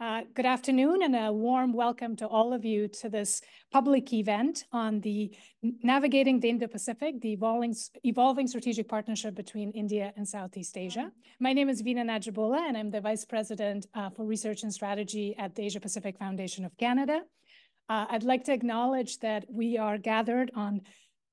Uh, good afternoon and a warm welcome to all of you to this public event on the Navigating the Indo-Pacific, the evolving, evolving, strategic partnership between India and Southeast Asia. My name is Vina Najibullah and I'm the Vice President uh, for Research and Strategy at the Asia Pacific Foundation of Canada. Uh, I'd like to acknowledge that we are gathered on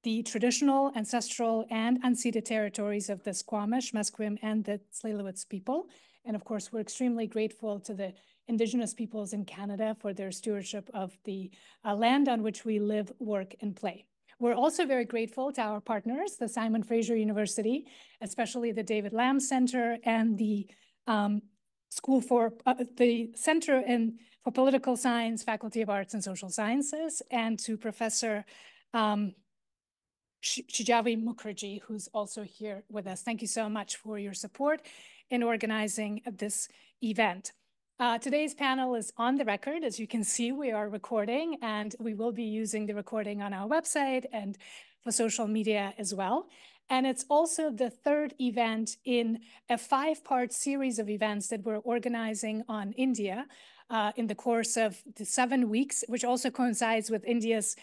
the traditional, ancestral, and unceded territories of the Squamish, Musqueam, and the Tsleil-Waututh people. And of course, we're extremely grateful to the Indigenous peoples in Canada for their stewardship of the uh, land on which we live, work, and play. We're also very grateful to our partners, the Simon Fraser University, especially the David Lamb Center and the um, School for uh, the Center in, for Political Science, Faculty of Arts and Social Sciences, and to Professor um, Shijavi Mukherjee, who's also here with us. Thank you so much for your support in organizing this event. Uh, today's panel is on the record. As you can see, we are recording and we will be using the recording on our website and for social media as well. And it's also the third event in a five part series of events that we're organizing on India. Uh, in the course of the seven weeks, which also coincides with India's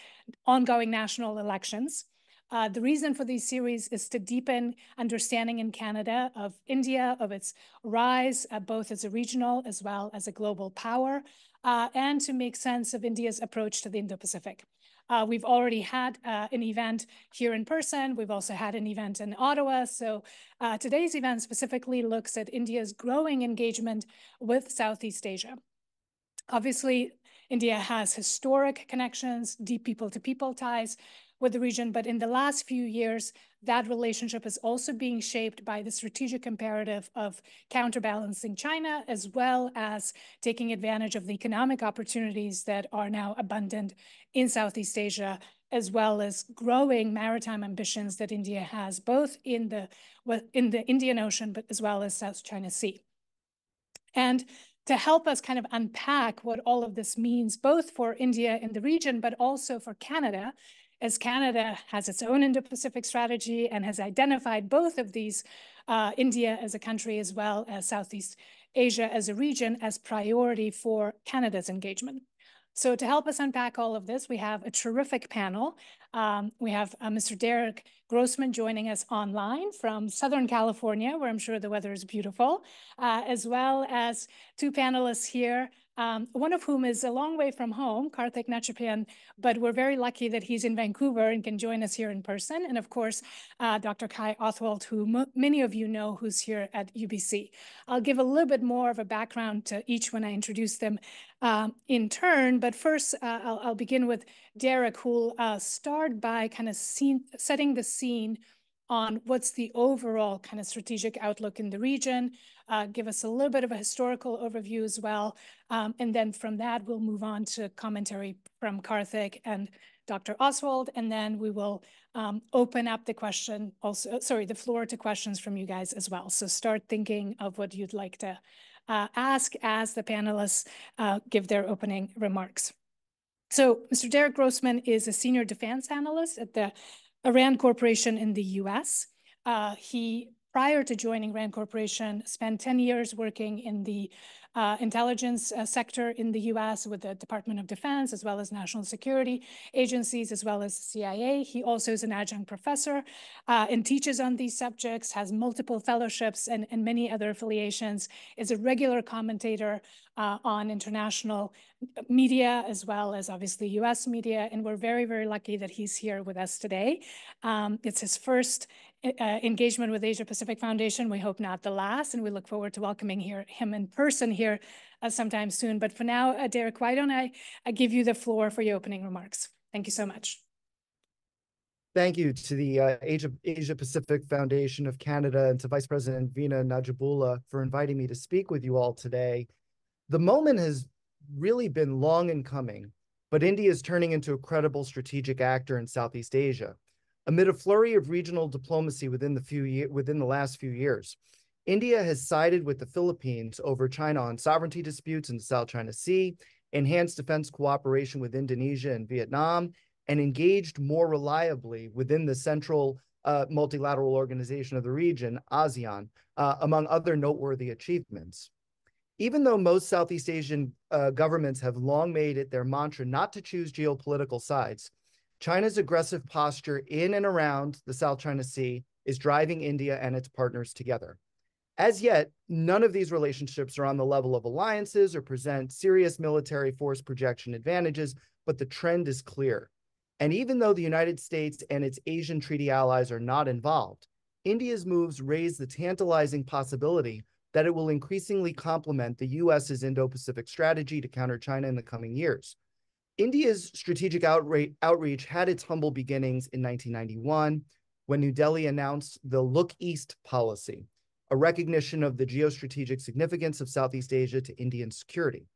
ongoing national elections. Uh, the reason for these series is to deepen understanding in Canada of India, of its rise, uh, both as a regional as well as a global power, uh, and to make sense of India's approach to the Indo-Pacific. Uh, we've already had uh, an event here in person. We've also had an event in Ottawa. So uh, today's event specifically looks at India's growing engagement with Southeast Asia. Obviously, India has historic connections, deep people to people ties with the region. But in the last few years, that relationship is also being shaped by the strategic imperative of counterbalancing China, as well as taking advantage of the economic opportunities that are now abundant in Southeast Asia, as well as growing maritime ambitions that India has, both in the, in the Indian Ocean, but as well as South China Sea. And to help us kind of unpack what all of this means, both for India in the region, but also for Canada as Canada has its own Indo-Pacific strategy and has identified both of these, uh, India as a country as well as Southeast Asia as a region as priority for Canada's engagement. So to help us unpack all of this, we have a terrific panel. Um, we have uh, Mr. Derek Grossman joining us online from Southern California, where I'm sure the weather is beautiful, uh, as well as two panelists here um, one of whom is a long way from home, Karthik Nachapan, but we're very lucky that he's in Vancouver and can join us here in person. And of course, uh, Dr. Kai Othwald, who many of you know who's here at UBC. I'll give a little bit more of a background to each when I introduce them um, in turn, but first uh, I'll, I'll, begin with Derek, who'll uh, start by kind of scene, setting the scene on what's the overall kind of strategic outlook in the region, uh, give us a little bit of a historical overview as well. Um, and then from that, we'll move on to commentary from Karthik and Dr. Oswald, and then we will um, open up the question also, uh, sorry, the floor to questions from you guys as well. So start thinking of what you'd like to uh, ask as the panelists give their opening remarks. So Mr. Derek Grossman is a senior defense analyst at the a RAND corporation in the US. Uh, he prior to joining RAND Corporation, spent 10 years working in the uh, intelligence uh, sector in the US with the Department of Defense, as well as national security agencies, as well as CIA. He also is an adjunct professor uh, and teaches on these subjects, has multiple fellowships and, and many other affiliations, is a regular commentator uh, on international media, as well as obviously US media. And we're very, very lucky that he's here with us today. Um, it's his first uh, engagement with Asia Pacific Foundation. We hope not the last, and we look forward to welcoming here, him in person here uh, sometime soon. But for now, uh, Derek, why don't I, I give you the floor for your opening remarks? Thank you so much. Thank you to the uh, Asia, Asia Pacific Foundation of Canada and to Vice President Vina Najibula for inviting me to speak with you all today. The moment has really been long in coming, but India is turning into a credible strategic actor in Southeast Asia. Amid a flurry of regional diplomacy within the, few within the last few years, India has sided with the Philippines over China on sovereignty disputes in the South China Sea, enhanced defense cooperation with Indonesia and Vietnam, and engaged more reliably within the central uh, multilateral organization of the region, ASEAN, uh, among other noteworthy achievements. Even though most Southeast Asian uh, governments have long made it their mantra not to choose geopolitical sides, China's aggressive posture in and around the South China Sea is driving India and its partners together. As yet, none of these relationships are on the level of alliances or present serious military force projection advantages, but the trend is clear. And even though the United States and its Asian treaty allies are not involved, India's moves raise the tantalizing possibility that it will increasingly complement the US's Indo Pacific strategy to counter China in the coming years. India's strategic outre- outreach had its humble beginnings in 1991 when New Delhi announced the Look East policy, a recognition of the geostrategic significance of Southeast Asia to Indian security.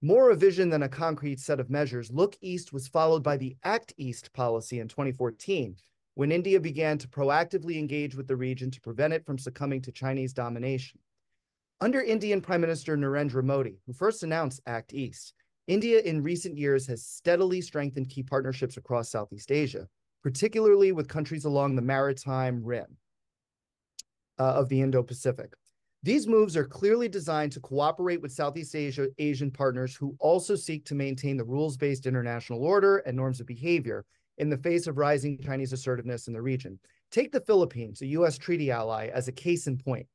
More a vision than a concrete set of measures, Look East was followed by the Act East policy in 2014, when India began to proactively engage with the region to prevent it from succumbing to Chinese domination. Under Indian Prime Minister Narendra Modi, who first announced Act East, India in recent years has steadily strengthened key partnerships across Southeast Asia, particularly with countries along the maritime rim uh, of the Indo Pacific. These moves are clearly designed to cooperate with Southeast Asia, Asian partners who also seek to maintain the rules based international order and norms of behavior in the face of rising Chinese assertiveness in the region. Take the Philippines, a U.S. treaty ally, as a case in point.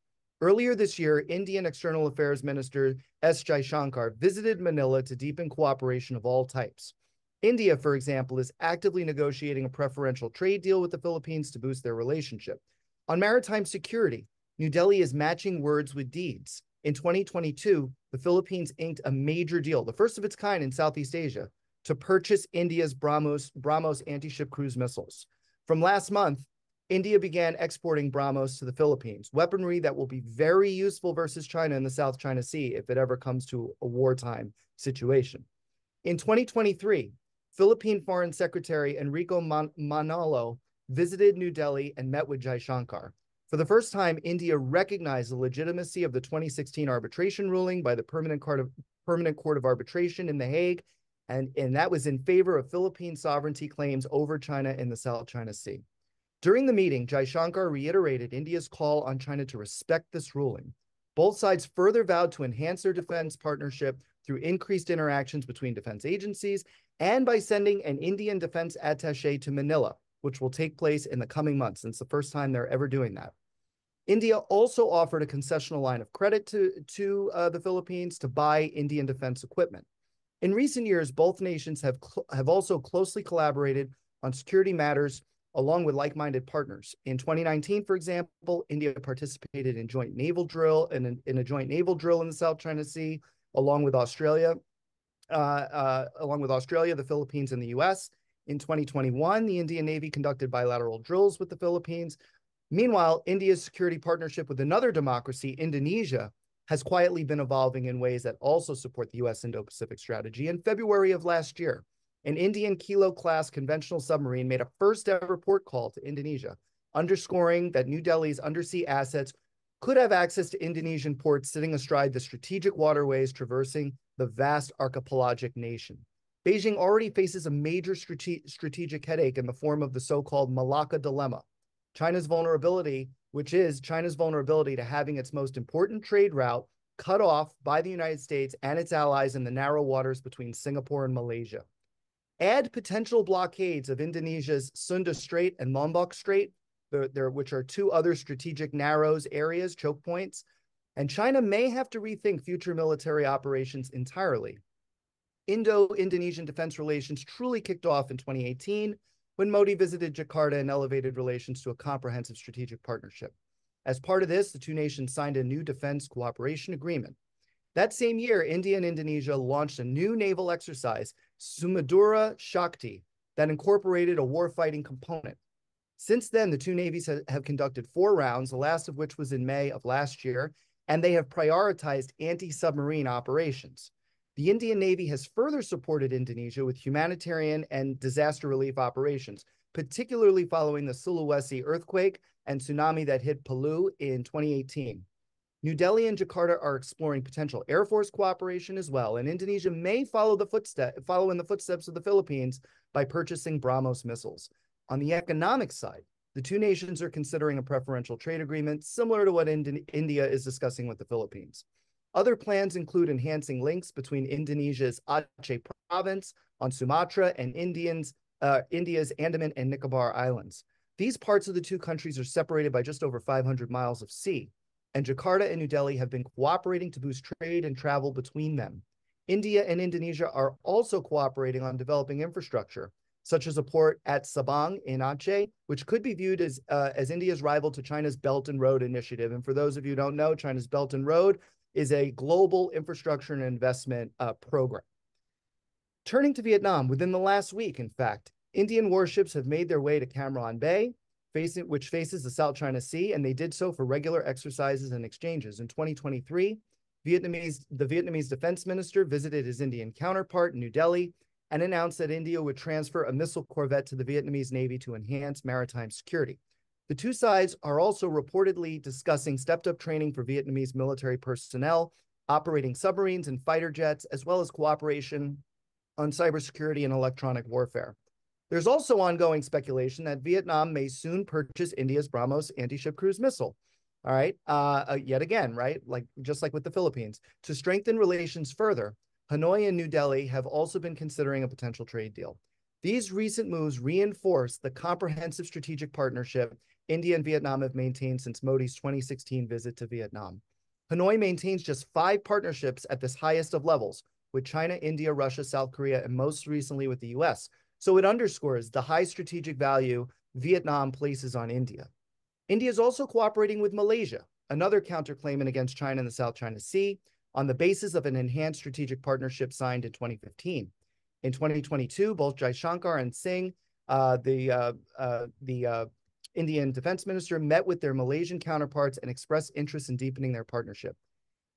Earlier this year, Indian External Affairs Minister S. Jaishankar visited Manila to deepen cooperation of all types. India, for example, is actively negotiating a preferential trade deal with the Philippines to boost their relationship. On maritime security, New Delhi is matching words with deeds. In 2022, the Philippines inked a major deal, the first of its kind in Southeast Asia, to purchase India's Brahmos, Brahmos anti ship cruise missiles. From last month, India began exporting Brahmos to the Philippines, weaponry that will be very useful versus China in the South China Sea if it ever comes to a wartime situation. In 2023, Philippine Foreign Secretary Enrico Man- Manalo visited New Delhi and met with Jaishankar. For the first time, India recognized the legitimacy of the 2016 arbitration ruling by the Permanent Court of, Permanent Court of Arbitration in The Hague, and, and that was in favor of Philippine sovereignty claims over China in the South China Sea. During the meeting, Jaishankar reiterated India's call on China to respect this ruling. Both sides further vowed to enhance their defense partnership through increased interactions between defense agencies and by sending an Indian defense attache to Manila, which will take place in the coming months. It's the first time they're ever doing that. India also offered a concessional line of credit to, to uh, the Philippines to buy Indian defense equipment. In recent years, both nations have, have also closely collaborated on security matters along with like minded partners. In 2019, for example, India participated in joint naval drill and in, in a joint naval drill in the South China Sea, along with Australia, uh, uh, along with Australia, the Philippines, and the US. In 2021, the Indian Navy conducted bilateral drills with the Philippines. Meanwhile, India's security partnership with another democracy, Indonesia, has quietly been evolving in ways that also support the US Indo Pacific strategy. In February of last year, an Indian Kilo class conventional submarine made a first ever port call to Indonesia, underscoring that New Delhi's undersea assets could have access to Indonesian ports sitting astride the strategic waterways traversing the vast archipelagic nation. Beijing already faces a major strate strategic headache in the form of the so called Malacca Dilemma. China's vulnerability, which is China's vulnerability to having its most important trade route cut off by the United States and its allies in the narrow waters between Singapore and Malaysia add potential blockades of Indonesia's Sunda Strait and Lombok Strait, the, there, which are two other strategic narrows areas, choke points, and China may have to rethink future military operations entirely. Indo Indonesian defense relations truly kicked off in 2018 when Modi visited Jakarta and elevated relations to a comprehensive strategic partnership. As part of this, the two nations signed a new defense cooperation agreement. That same year, India and Indonesia launched a new naval exercise Sumadura Shakti that incorporated a warfighting component. Since then, the two navies have conducted four rounds, the last of which was in May of last year, and they have prioritized anti submarine operations. The Indian Navy has further supported Indonesia with humanitarian and disaster relief operations, particularly following the Sulawesi earthquake and tsunami that hit Palu in 2018. New Delhi and Jakarta are exploring potential air force cooperation as well, and Indonesia may follow the footstep follow in the footsteps of the Philippines by purchasing BrahMos missiles. On the economic side, the two nations are considering a preferential trade agreement similar to what India is discussing with the Philippines. Other plans include enhancing links between Indonesia's Aceh province on Sumatra and Indians, uh, India's Andaman and Nicobar Islands. These parts of the two countries are separated by just over 500 miles of sea and Jakarta and New Delhi have been cooperating to boost trade and travel between them. India and Indonesia are also cooperating on developing infrastructure, such as a port at Sabang in Aceh, which could be viewed as, uh, as India's rival to China's Belt and Road Initiative. And for those of you who don't know, China's Belt and Road is a global infrastructure and investment uh, program. Turning to Vietnam, within the last week, in fact, Indian warships have made their way to Cameron Bay, facing, which faces the South China Sea, and they did so for regular exercises and exchanges. In 2023, Vietnamese, the Vietnamese defense minister visited his Indian counterpart in New Delhi and announced that India would transfer a missile corvette to the Vietnamese Navy to enhance maritime security. The two sides are also reportedly discussing stepped up training for Vietnamese military personnel, operating submarines and fighter jets, as well as cooperation on cybersecurity and electronic warfare. There's also ongoing speculation that Vietnam may soon purchase India's BrahMos anti-ship cruise missile. All right, uh, uh, yet again, right? Like just like with the Philippines, to strengthen relations further, Hanoi and New Delhi have also been considering a potential trade deal. These recent moves reinforce the comprehensive strategic partnership India and Vietnam have maintained since Modi's 2016 visit to Vietnam. Hanoi maintains just five partnerships at this highest of levels with China, India, Russia, South Korea, and most recently with the US, so it underscores the high strategic value Vietnam places on India. India is also cooperating with Malaysia, another counterclaimant against China in the South China Sea, on the basis of an enhanced strategic partnership signed in 2015. In 2022, both Shankar and Singh, uh, the, uh, uh, the uh, Indian defense minister, met with their Malaysian counterparts and expressed interest in deepening their partnership.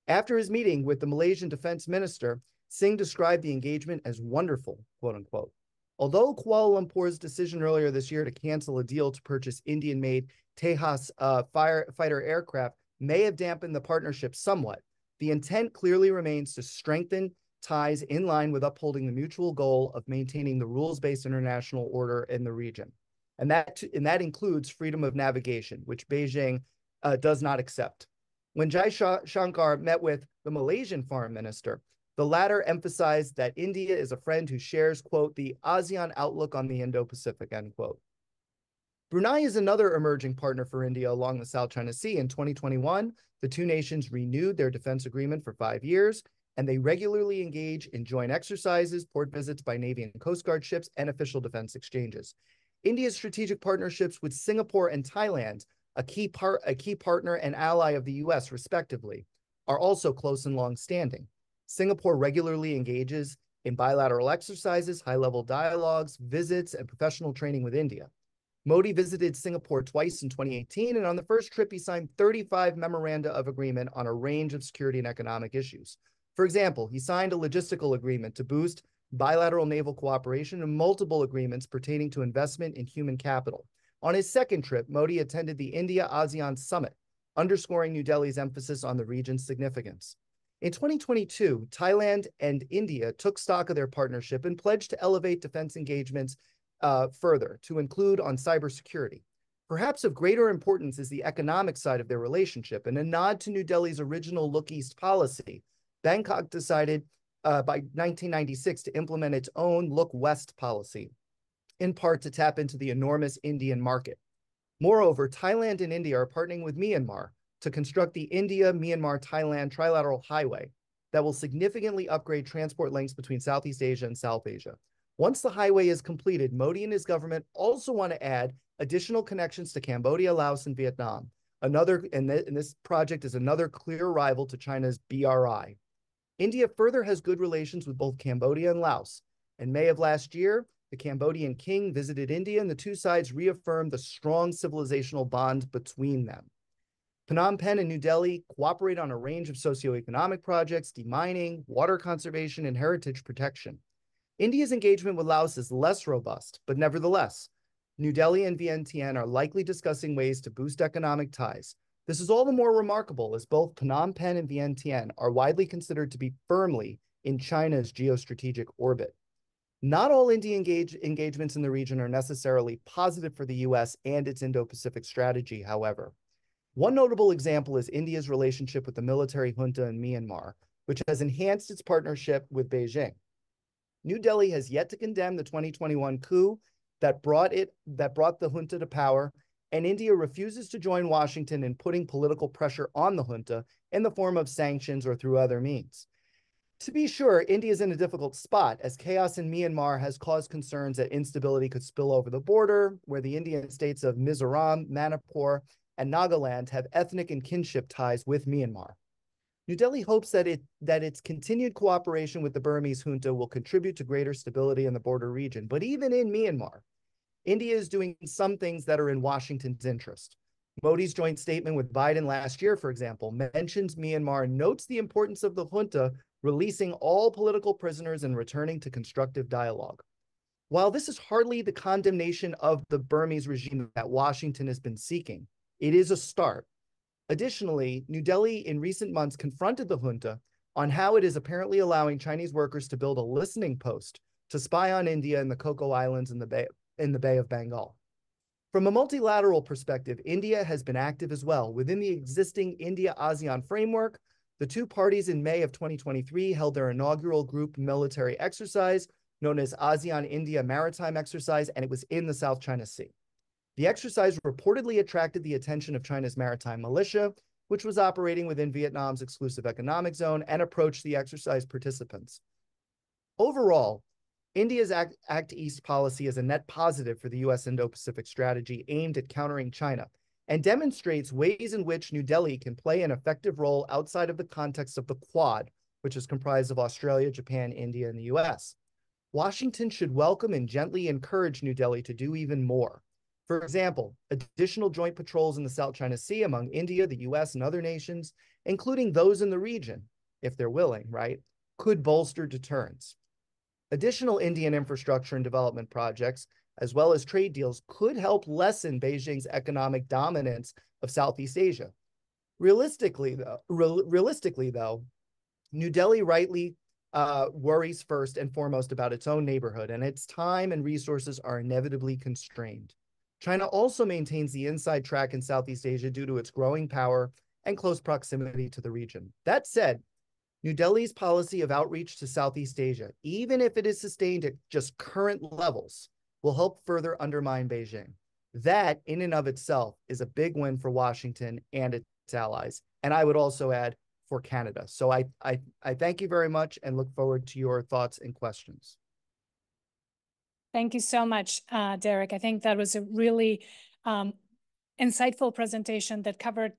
After his meeting with the Malaysian defense minister, Singh described the engagement as wonderful, quote unquote. Although Kuala Lumpur's decision earlier this year to cancel a deal to purchase Indian made Tejas uh, firefighter aircraft may have dampened the partnership somewhat, the intent clearly remains to strengthen ties in line with upholding the mutual goal of maintaining the rules based international order in the region. And that, and that includes freedom of navigation, which Beijing uh, does not accept. When Jai Shankar met with the Malaysian foreign minister, the latter emphasized that India is a friend who shares, quote, the ASEAN outlook on the Indo Pacific, end quote. Brunei is another emerging partner for India along the South China Sea. In 2021, the two nations renewed their defense agreement for five years, and they regularly engage in joint exercises, port visits by Navy and Coast Guard ships, and official defense exchanges. India's strategic partnerships with Singapore and Thailand, a key, par- a key partner and ally of the US, respectively, are also close and long standing. Singapore regularly engages in bilateral exercises, high level dialogues, visits, and professional training with India. Modi visited Singapore twice in 2018, and on the first trip, he signed 35 memoranda of agreement on a range of security and economic issues. For example, he signed a logistical agreement to boost bilateral naval cooperation and multiple agreements pertaining to investment in human capital. On his second trip, Modi attended the India ASEAN Summit, underscoring New Delhi's emphasis on the region's significance. In 2022, Thailand and India took stock of their partnership and pledged to elevate defense engagements uh, further to include on cybersecurity. Perhaps of greater importance is the economic side of their relationship. In a nod to New Delhi's original Look East policy, Bangkok decided uh, by 1996 to implement its own Look West policy, in part to tap into the enormous Indian market. Moreover, Thailand and India are partnering with Myanmar to construct the India Myanmar Thailand trilateral highway that will significantly upgrade transport links between Southeast Asia and South Asia. Once the highway is completed, Modi and his government also want to add additional connections to Cambodia, Laos, and Vietnam. Another and, th and this project is another clear rival to China's BRI. India further has good relations with both Cambodia and Laos. In May of last year, the Cambodian king visited India, and the two sides reaffirmed the strong civilizational bond between them. Phnom Penh and New Delhi cooperate on a range of socioeconomic projects, demining, water conservation, and heritage protection. India's engagement with Laos is less robust, but nevertheless, New Delhi and Vientiane are likely discussing ways to boost economic ties. This is all the more remarkable as both Phnom Penh and Vientiane are widely considered to be firmly in China's geostrategic orbit. Not all Indian engage engagements in the region are necessarily positive for the US and its Indo Pacific strategy, however. One notable example is India's relationship with the military junta in Myanmar, which has enhanced its partnership with Beijing. New Delhi has yet to condemn the 2021 coup that brought it that brought the junta to power, and India refuses to join Washington in putting political pressure on the junta in the form of sanctions or through other means. To be sure, India is in a difficult spot as chaos in Myanmar has caused concerns that instability could spill over the border, where the Indian states of Mizoram, Manipur, and Nagaland have ethnic and kinship ties with Myanmar. New Delhi hopes that, it, that its continued cooperation with the Burmese junta will contribute to greater stability in the border region. But even in Myanmar, India is doing some things that are in Washington's interest. Modi's joint statement with Biden last year, for example, mentions Myanmar and notes the importance of the junta releasing all political prisoners and returning to constructive dialogue. While this is hardly the condemnation of the Burmese regime that Washington has been seeking, it is a start. Additionally, New Delhi in recent months confronted the junta on how it is apparently allowing Chinese workers to build a listening post to spy on India and the Cocoa Islands in the Bay, in the Bay of Bengal. From a multilateral perspective, India has been active as well. Within the existing India ASEAN framework, the two parties in May of 2023 held their inaugural group military exercise known as ASEAN India Maritime Exercise, and it was in the South China Sea. The exercise reportedly attracted the attention of China's maritime militia, which was operating within Vietnam's exclusive economic zone and approached the exercise participants. Overall, India's Act, Act, East policy is a net positive for the U.S. Indo Pacific strategy aimed at countering China and demonstrates ways in which New Delhi can play an effective role outside of the context of the Quad, which is comprised of Australia, Japan, India, and the U.S. Washington should welcome and gently encourage New Delhi to do even more. For example, additional joint patrols in the South China Sea among India, the US, and other nations, including those in the region, if they're willing, right, could bolster deterrence. Additional Indian infrastructure and development projects, as well as trade deals, could help lessen Beijing's economic dominance of Southeast Asia. Realistically, though, re realistically, though New Delhi rightly uh, worries first and foremost about its own neighborhood, and its time and resources are inevitably constrained. China also maintains the inside track in Southeast Asia due to its growing power and close proximity to the region. That said, New Delhi's policy of outreach to Southeast Asia, even if it is sustained at just current levels, will help further undermine Beijing. That, in and of itself, is a big win for Washington and its allies. And I would also add for Canada. So I, I, I thank you very much and look forward to your thoughts and questions. Thank you so much, uh, Derek. I think that was a really um, insightful presentation that covered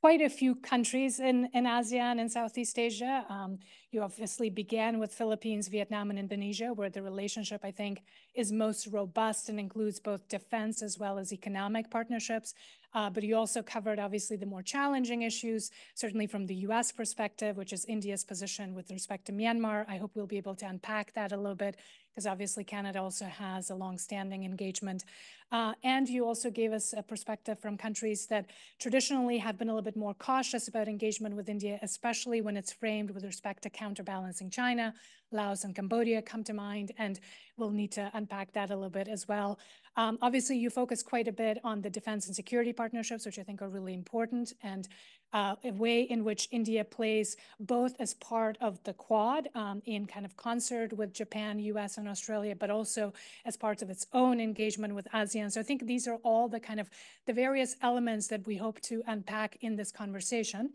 quite a few countries in, in ASEAN and Southeast Asia. Um, you obviously began with Philippines, Vietnam, and Indonesia, where the relationship, I think, is most robust and includes both defense as well as economic partnerships. Uh, but you also covered, obviously, the more challenging issues, certainly from the U.S. perspective, which is India's position with respect to Myanmar. I hope we'll be able to unpack that a little bit because obviously Canada also has a long-standing engagement. Uh, and you also gave us a perspective from countries that traditionally have been a little bit more cautious about engagement with India, especially when it's framed with respect to counterbalancing China. Laos and Cambodia come to mind, and we'll need to unpack that a little bit as well. Um, obviously, you focus quite a bit on the defense and security partnerships, which I think are really important. And uh, a way in which India plays both as part of the Quad um, in kind of concert with Japan, US, and Australia, but also as part of its own engagement with ASEAN. So I think these are all the kind of the various elements that we hope to unpack in this conversation.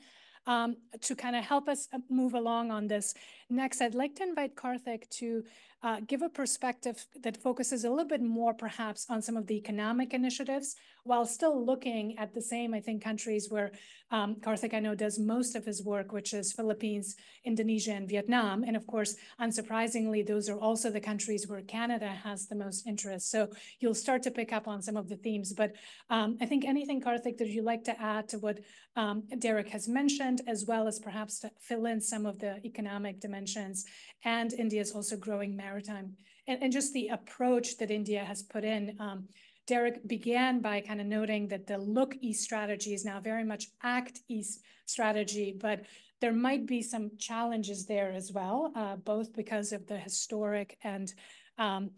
Um, to kind of help us uh, move along on this. Next, I'd like to invite Karthik to uh, give a perspective that focuses a little bit more perhaps on some of the economic initiatives while still looking at the same, I think, countries where um, Karthik, I know, does most of his work, which is Philippines, Indonesia, and Vietnam. And of course, unsurprisingly, those are also the countries where Canada has the most interest. So you'll start to pick up on some of the themes. But um, I think anything, Karthik, that you'd like to add to what um, Derek has mentioned, as well as perhaps to fill in some of the economic dimensions and India's also growing marriage maritime and, and just the approach that India has put in. Um, Derek began by kind of noting that the look east strategy is now very much act east strategy, but there might be some challenges there as well, uh, both because of the historic and um,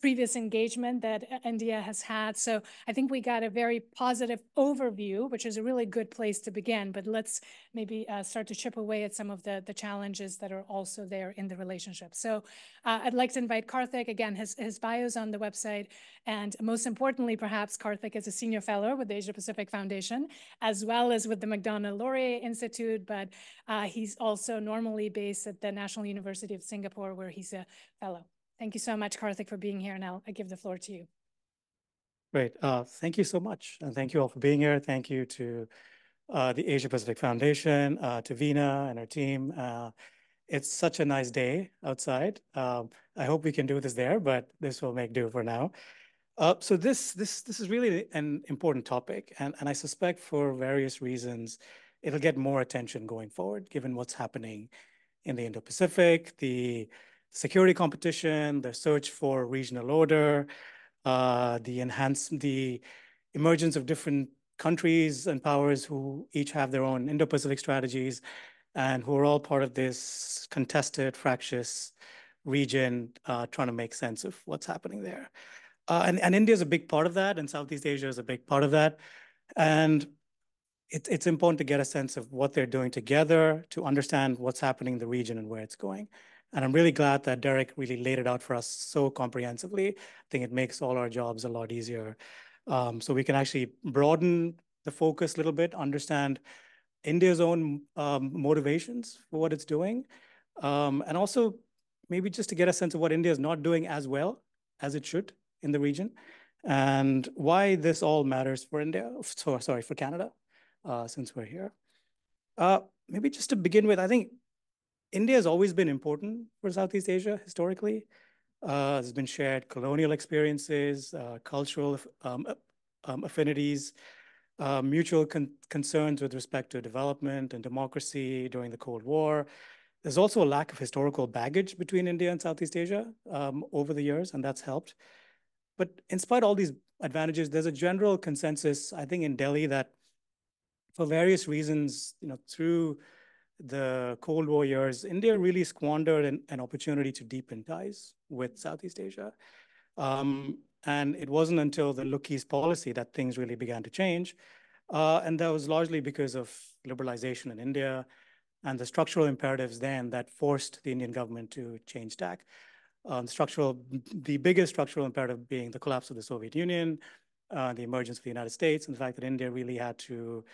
previous engagement that India has had. So I think we got a very positive overview, which is a really good place to begin. But let's maybe uh, start to chip away at some of the, the challenges that are also there in the relationship. So uh, I'd like to invite Karthik. Again, his, his is on the website. And most importantly, perhaps, Karthik is a senior fellow with the Asia Pacific Foundation, as well as with the McDonough Laurier Institute. But uh, he's also normally based at the National University of Singapore, where he's a fellow. Thank you so much, Karthik, for being here, and I'll give the floor to you. Great. Uh, thank you so much. And thank you all for being here. Thank you to uh, the Asia Pacific Foundation, uh, to Vina and her team. Uh, it's such a nice day outside. Um, I hope we can do this there, but this will make do for now. Uh, so this this this is really an important topic, and, and I suspect for various reasons, it'll get more attention going forward, given what's happening in the Indo-Pacific, the security competition, the search for regional order, uh, the enhance the emergence of different countries and powers who each have their own Indo-Pacific strategies and who are all part of this contested, fractious region uh, trying to make sense of what's happening there. Uh, and, and India is a big part of that, and Southeast Asia is a big part of that. And it, it's important to get a sense of what they're doing together to understand what's happening in the region and where it's going. And I'm really glad that Derek really laid it out for us so comprehensively. I think it makes all our jobs a lot easier. Um, so we can actually broaden the focus a little bit, understand India's own um, motivations for what it's doing, um, and also maybe just to get a sense of what India is not doing as well as it should in the region, and why this all matters for India. So sorry for Canada, uh, since we're here. Uh, maybe just to begin with, I think India has always been important for Southeast Asia historically. Uh, there's been shared colonial experiences, uh, cultural um, um, affinities, uh, mutual con concerns with respect to development and democracy during the Cold War. There's also a lack of historical baggage between India and Southeast Asia um, over the years, and that's helped. But in spite of all these advantages, there's a general consensus, I think, in Delhi that for various reasons, you know, through the Cold War years, India really squandered an, an opportunity to deepen ties with Southeast Asia. Um, and it wasn't until the Look East policy that things really began to change. Uh, and that was largely because of liberalization in India and the structural imperatives then that forced the Indian government to change tack. Um, structural, the biggest structural imperative being the collapse of the Soviet Union, uh, the emergence of the United States, and the fact that India really had to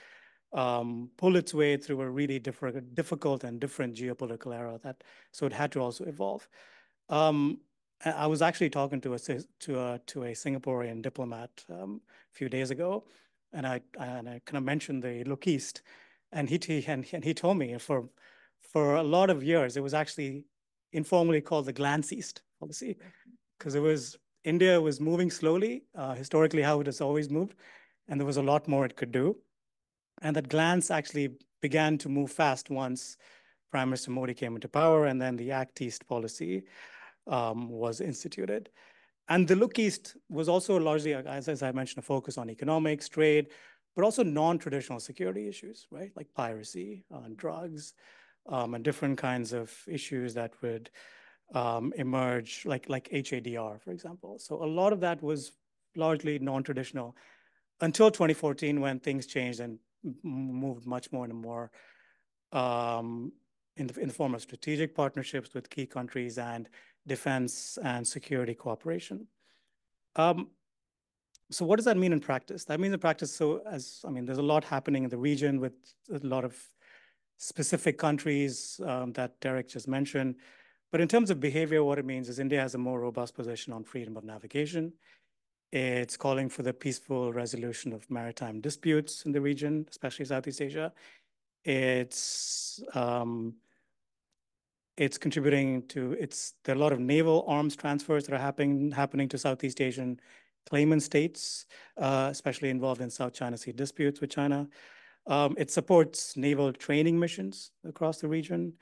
um, pull its way through a really different, difficult and different geopolitical era. That so it had to also evolve. Um, I was actually talking to a to a to a Singaporean diplomat um, a few days ago, and I and I kind of mentioned the Look East, and he, he and, and he told me for for a lot of years it was actually informally called the Glance East policy, because it was India was moving slowly, uh, historically how it has always moved, and there was a lot more it could do. And that glance actually began to move fast once Prime Minister Modi came into power and then the Act East policy um, was instituted. And the look east was also largely, as, as I mentioned, a focus on economics, trade, but also non-traditional security issues, right? Like piracy, uh, drugs, um, and different kinds of issues that would um, emerge, like, like HADR, for example. So a lot of that was largely non-traditional until 2014 when things changed and moved much more and more um, in, the, in the form of strategic partnerships with key countries and defense and security cooperation. Um, so what does that mean in practice? That means in practice, so as I mean, there's a lot happening in the region with a lot of specific countries um, that Derek just mentioned. But in terms of behavior, what it means is India has a more robust position on freedom of navigation. It's calling for the peaceful resolution of maritime disputes in the region, especially Southeast Asia. It's um, it's contributing to it's there are a lot of naval arms transfers that are happening happening to Southeast Asian claimant states, uh, especially involved in South China Sea disputes with China. Um, it supports naval training missions across the region,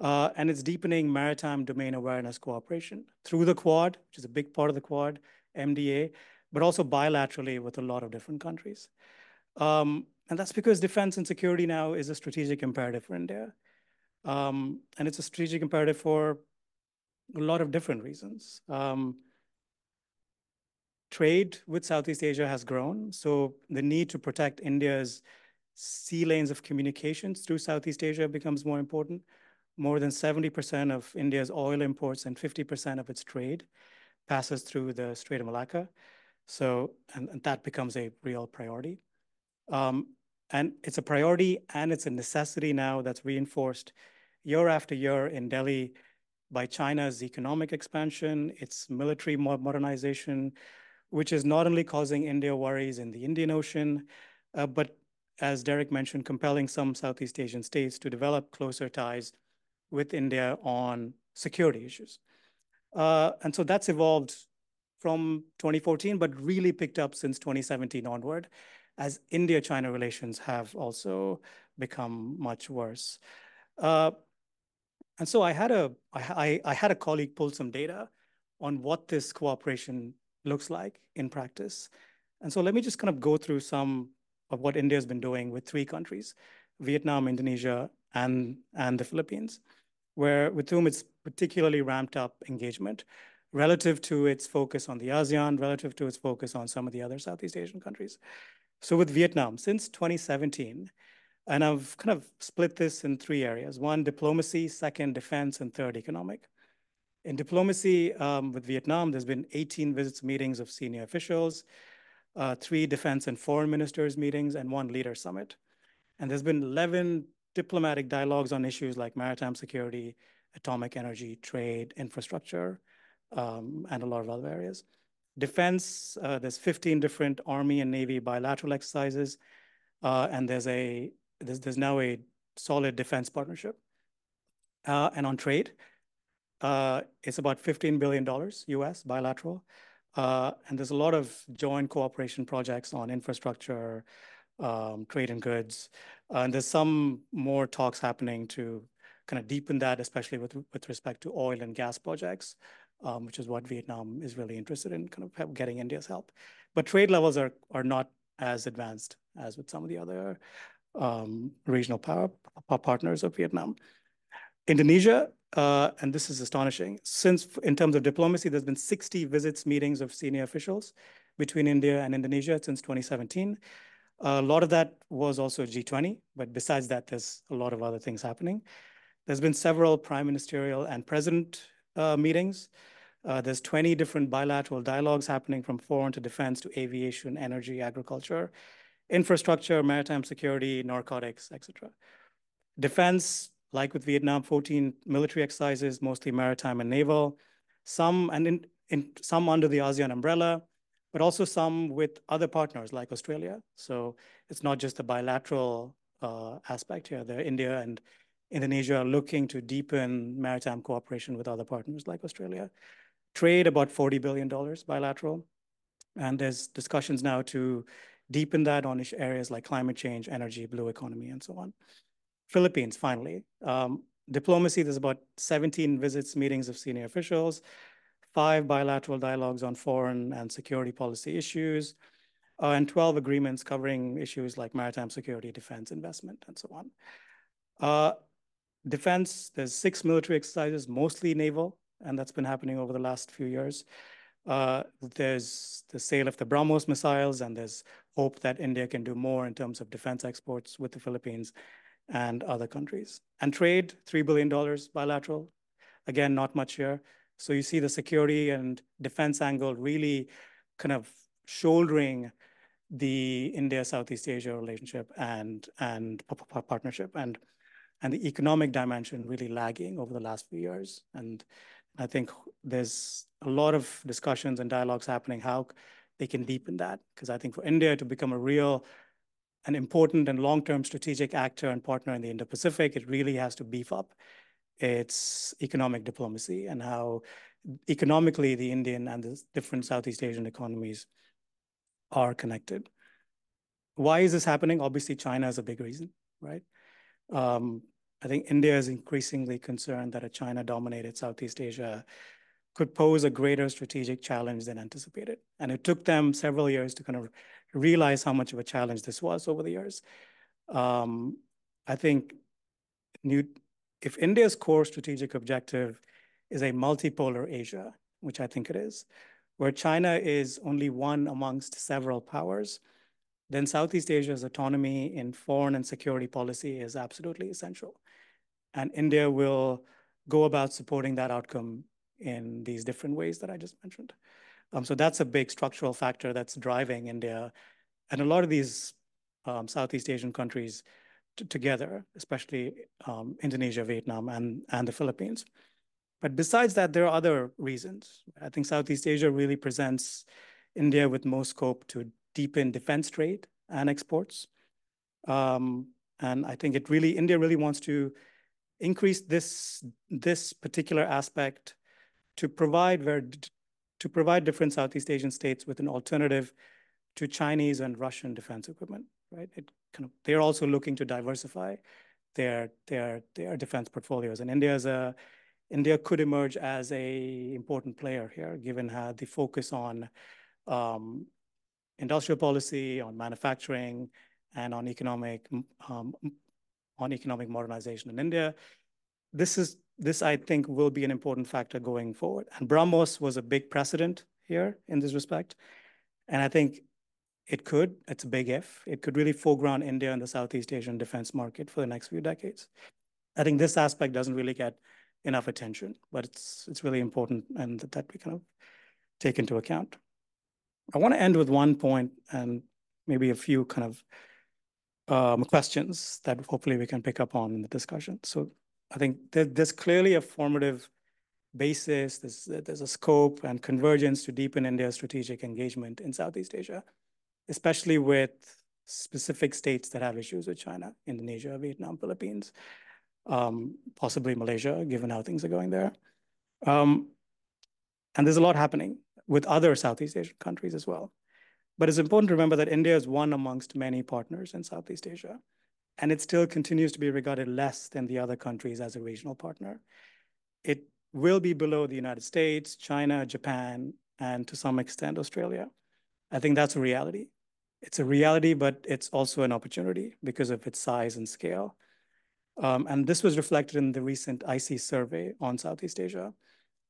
uh, and it's deepening maritime domain awareness cooperation through the Quad, which is a big part of the Quad, MDA, but also bilaterally with a lot of different countries. Um, and that's because defense and security now is a strategic imperative for India. Um, and it's a strategic imperative for a lot of different reasons. Um, trade with Southeast Asia has grown, so the need to protect India's sea lanes of communications through Southeast Asia becomes more important. More than 70% of India's oil imports and 50% of its trade passes through the Strait of Malacca. So, and, that becomes a real priority. Um, and it's a priority and it's a necessity now that's reinforced year after year in Delhi by China's economic expansion, its military modernization, which is not only causing India worries in the Indian Ocean, uh, but as Derek mentioned, compelling some Southeast Asian states to develop closer ties with India on security issues. Uh, and so that's evolved from 2014, but really picked up since 2017 onward, as India-China relations have also become much worse. Uh, and so I had a I, I had a colleague pull some data on what this cooperation looks like in practice. And so let me just kind of go through some of what India's been doing with three countries, Vietnam, Indonesia, and, and the Philippines, where with whom it's particularly ramped up engagement relative to its focus on the ASEAN, relative to its focus on some of the other Southeast Asian countries. So with Vietnam, since 2017, and I've kind of split this in three areas. One, diplomacy, second, defense, and third, economic. In diplomacy um, with Vietnam, there's been 18 visits meetings of senior officials, uh, three defense and foreign ministers meetings, and one leader summit. And there's been 11 diplomatic dialogues on issues like maritime security, atomic energy, trade, infrastructure, um, and a lot of other areas. Defense, uh, there's 15 different Army and Navy bilateral exercises, uh, and there's a there's, there's now a solid defense partnership. Uh, and on trade, uh, it's about $15 billion US bilateral. Uh, and there's a lot of joint cooperation projects on infrastructure, um, trade and goods. Uh, and there's some more talks happening to kind of deepen that, especially with, with respect to oil and gas projects um, which is what Vietnam is really interested in, kind of getting India's help. But trade levels are, are not as advanced as with some of the other um, regional power, partners of Vietnam. Indonesia, uh, and this is astonishing, since in terms of diplomacy, there's been 60 visits, meetings of senior officials between India and Indonesia since 2017. A lot of that was also G20, but besides that, there's a lot of other things happening. There's been several prime ministerial and president uh, meetings. Uh, there's 20 different bilateral dialogues happening from foreign to defense to aviation, energy, agriculture, infrastructure, maritime security, narcotics, etc. Defense, like with Vietnam, 14 military exercises, mostly maritime and naval, some and in, in some under the ASEAN umbrella, but also some with other partners like Australia. So it's not just the bilateral uh, aspect here. There are India and Indonesia are looking to deepen maritime cooperation with other partners like Australia. Trade, about $40 billion bilateral. And there's discussions now to deepen that on areas like climate change, energy, blue economy, and so on. Philippines, finally. Um, diplomacy, there's about 17 visits, meetings of senior officials, five bilateral dialogues on foreign and security policy issues, uh, and 12 agreements covering issues like maritime security, defense, investment, and so on. Uh, defense, there's six military exercises, mostly naval, and that's been happening over the last few years. Uh, there's the sale of the BrahMos missiles, and there's hope that India can do more in terms of defense exports with the Philippines and other countries. And trade, $3 billion bilateral. Again, not much here. So you see the security and defense angle really kind of shouldering the India-Southeast Asia relationship and, and partnership. And and the economic dimension really lagging over the last few years. And I think there's a lot of discussions and dialogues happening how they can deepen that. Because I think for India to become a real an important and long-term strategic actor and partner in the Indo-Pacific, it really has to beef up its economic diplomacy and how economically the Indian and the different Southeast Asian economies are connected. Why is this happening? Obviously, China is a big reason, right? Um, I think India is increasingly concerned that a China-dominated Southeast Asia could pose a greater strategic challenge than anticipated. And it took them several years to kind of realize how much of a challenge this was over the years. Um, I think new, if India's core strategic objective is a multipolar Asia, which I think it is, where China is only one amongst several powers, then Southeast Asia's autonomy in foreign and security policy is absolutely essential. And India will go about supporting that outcome in these different ways that I just mentioned. Um, so that's a big structural factor that's driving India and a lot of these um, Southeast Asian countries together, especially um, Indonesia, Vietnam, and, and the Philippines. But besides that, there are other reasons. I think Southeast Asia really presents India with more scope to deepen defense trade and exports. Um, and I think it really, India really wants to increase this, this particular aspect to provide where, to provide different Southeast Asian states with an alternative to Chinese and Russian defense equipment, right? It kind of, they're also looking to diversify their, their, their defense portfolios. And India is a, India could emerge as a important player here, given how the focus on um, industrial policy, on manufacturing, and on economic um, on economic modernization in India. This is this I think will be an important factor going forward. And Brahmos was a big precedent here in this respect, and I think it could. It's a big if. It could really foreground India in the Southeast Asian defense market for the next few decades. I think this aspect doesn't really get enough attention, but it's it's really important and that, that we kind of take into account. I want to end with one point and maybe a few kind of um, questions that hopefully we can pick up on in the discussion. So I think there's clearly a formative basis, there's, there's a scope and convergence to deepen India's strategic engagement in Southeast Asia, especially with specific states that have issues with China, Indonesia, Vietnam, Philippines, um, possibly Malaysia, given how things are going there. Um, and there's a lot happening with other Southeast Asian countries as well. But it's important to remember that India is one amongst many partners in Southeast Asia, and it still continues to be regarded less than the other countries as a regional partner. It will be below the United States, China, Japan, and to some extent, Australia. I think that's a reality. It's a reality, but it's also an opportunity because of its size and scale. Um, and this was reflected in the recent IC survey on Southeast Asia,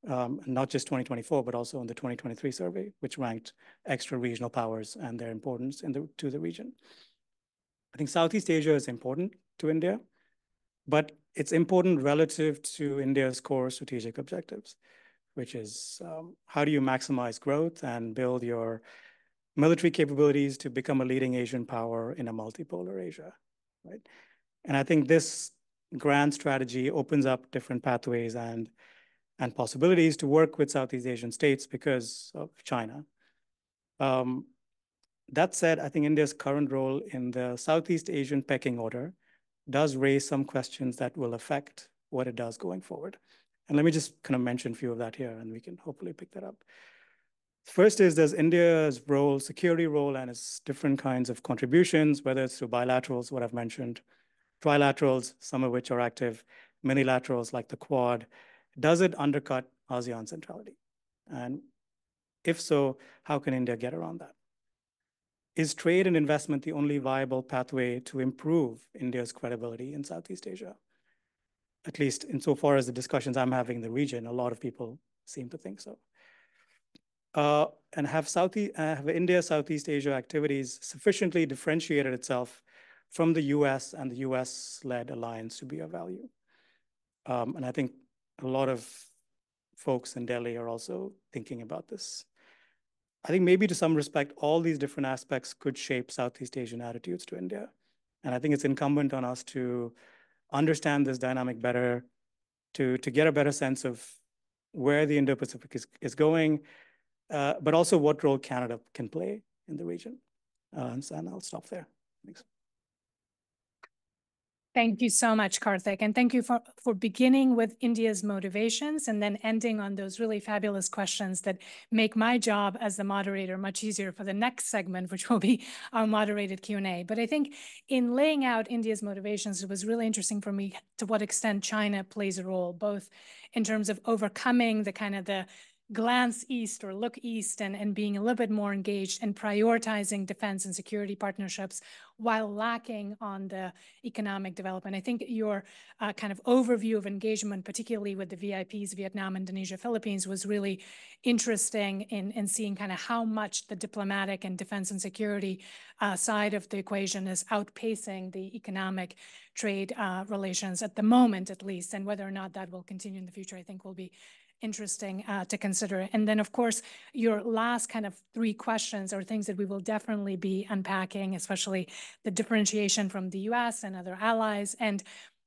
um, not just 2024, but also in the 2023 survey, which ranked extra regional powers and their importance the, to the region. I think Southeast Asia is important to India, but it's important relative to India's core strategic objectives, which is um, how do you maximize growth and build your military capabilities to become a leading Asian power in a multipolar Asia, right? And I think this grand strategy opens up different pathways and and possibilities to work with Southeast Asian states because of China. Um, that said, I think India's current role in the Southeast Asian pecking order does raise some questions that will affect what it does going forward. And let me just kind of mention a few of that here and we can hopefully pick that up. First is there's India's role, security role, and its different kinds of contributions, whether it's through bilaterals, what I've mentioned, trilaterals, some of which are active, minilaterals like the Quad, does it undercut ASEAN centrality? And if so, how can India get around that? Is trade and investment the only viable pathway to improve India's credibility in Southeast Asia? At least insofar as the discussions I'm having in the region, a lot of people seem to think so. Uh, and have, South, uh, have India Southeast Asia activities sufficiently differentiated itself from the US and the US-led alliance to be of value? Um, and I think a lot of folks in Delhi are also thinking about this. I think maybe to some respect, all these different aspects could shape Southeast Asian attitudes to India. And I think it's incumbent on us to understand this dynamic better, to, to get a better sense of where the Indo-Pacific is, is going, uh, but also what role Canada can play in the region. Uh, and, I'll stop there. Thanks. Thank you so much, Karthik. And thank you for, for beginning with India's motivations and then ending on those really fabulous questions that make my job as the moderator much easier for the next segment, which will be our moderated Q&A. But I think in laying out India's motivations, it was really interesting for me to what extent China plays a role, both in terms of overcoming the kind of the glance east or look east and, and being a little bit more engaged and prioritizing defense and security partnerships while lacking on the economic development. I think your uh, kind of overview of engagement, particularly with the VIPs, Vietnam, Indonesia, Philippines, was really interesting in, in seeing kind of how much the diplomatic and defense and security uh, side of the equation is outpacing the economic trade uh, relations at the moment, at least, and whether or not that will continue in the future, I think will be interesting uh, to consider. And then, of course, your last kind of three questions are things that we will definitely be unpacking, especially the differentiation from the US and other allies. And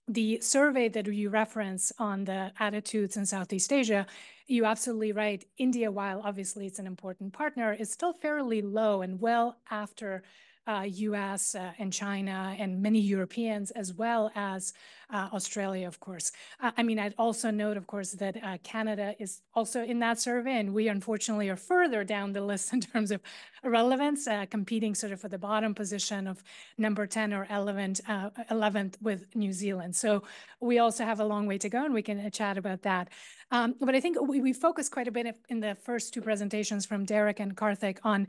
the survey that you reference on the attitudes in Southeast Asia, you're absolutely right. India, while obviously it's an important partner, is still fairly low and well after uh, US uh, and China and many Europeans, as well as uh, Australia, of course. Uh, I mean, I'd also note, of course, that uh, Canada is also in that survey, and we unfortunately are further down the list in terms of relevance, uh, competing sort of for the bottom position of number 10 or 11th, 11th with New Zealand. So we also have a long way to go, and we can chat about that. Um, but I think we, we focused quite a bit in the first two presentations from Derek and Karthik on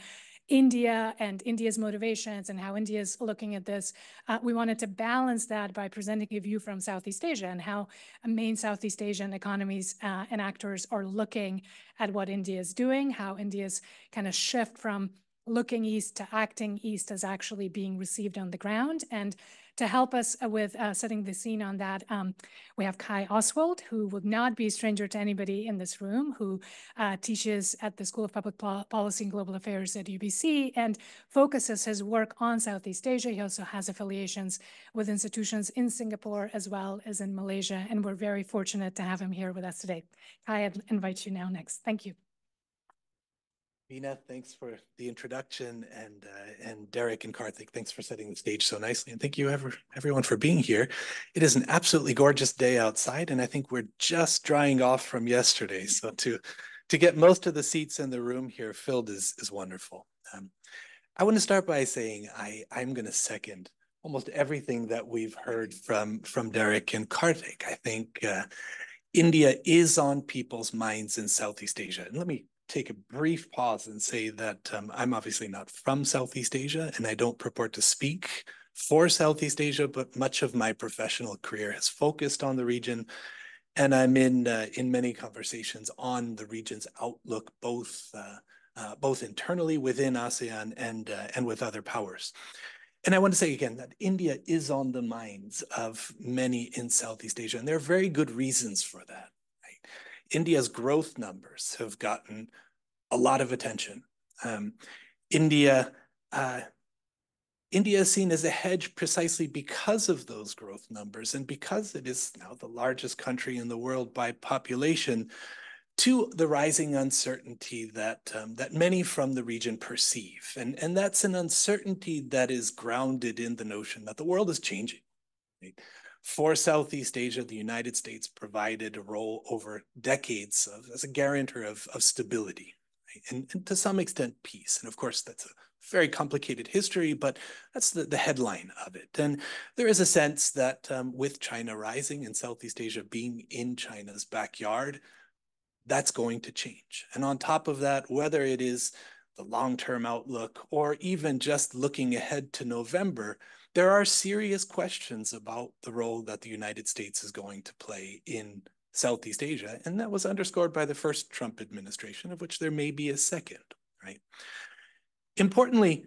India and India's motivations and how India is looking at this. Uh, we wanted to balance that by presenting a view from Southeast Asia and how main Southeast Asian economies uh, and actors are looking at what India is doing, how India's kind of shift from looking east to acting east is actually being received on the ground. And to help us uh, with uh, setting the scene on that, um, we have Kai Oswald, who would not be a stranger to anybody in this room, who uh, teaches at the School of Public Pol Policy and Global Affairs at UBC and focuses his work on Southeast Asia. He also has affiliations with institutions in Singapore as well as in Malaysia, and we're very fortunate to have him here with us today. Kai, I invite you now next. Thank you. Vina, thanks for the introduction, and uh, and Derek and Karthik, thanks for setting the stage so nicely, and thank you ever everyone for being here. It is an absolutely gorgeous day outside, and I think we're just drying off from yesterday. So to to get most of the seats in the room here filled is is wonderful. Um, I want to start by saying I I'm going to second almost everything that we've heard from from Derek and Karthik. I think. Uh, India is on people's minds in Southeast Asia. And let me take a brief pause and say that um, I'm obviously not from Southeast Asia and I don't purport to speak for Southeast Asia, but much of my professional career has focused on the region. And I'm in uh, in many conversations on the region's outlook, both uh, uh, both internally within ASEAN and uh, and with other powers. And I want to say again that India is on the minds of many in Southeast Asia, and there are very good reasons for that. India's growth numbers have gotten a lot of attention. Um, India, uh, India is seen as a hedge precisely because of those growth numbers and because it is now the largest country in the world by population to the rising uncertainty that, um, that many from the region perceive. And, and that's an uncertainty that is grounded in the notion that the world is changing. Right? for Southeast Asia, the United States provided a role over decades of, as a guarantor of, of stability right? and, and, to some extent peace. And of course, that's a very complicated history, but that's the, the headline of it. And there is a sense that um, with China rising and Southeast Asia being in China's backyard, that's going to change. And on top of that, whether it is the long term outlook or even just looking ahead to November, there are serious questions about the role that the United States is going to play in Southeast Asia. And that was underscored by the first Trump administration, of which there may be a second, right? Importantly,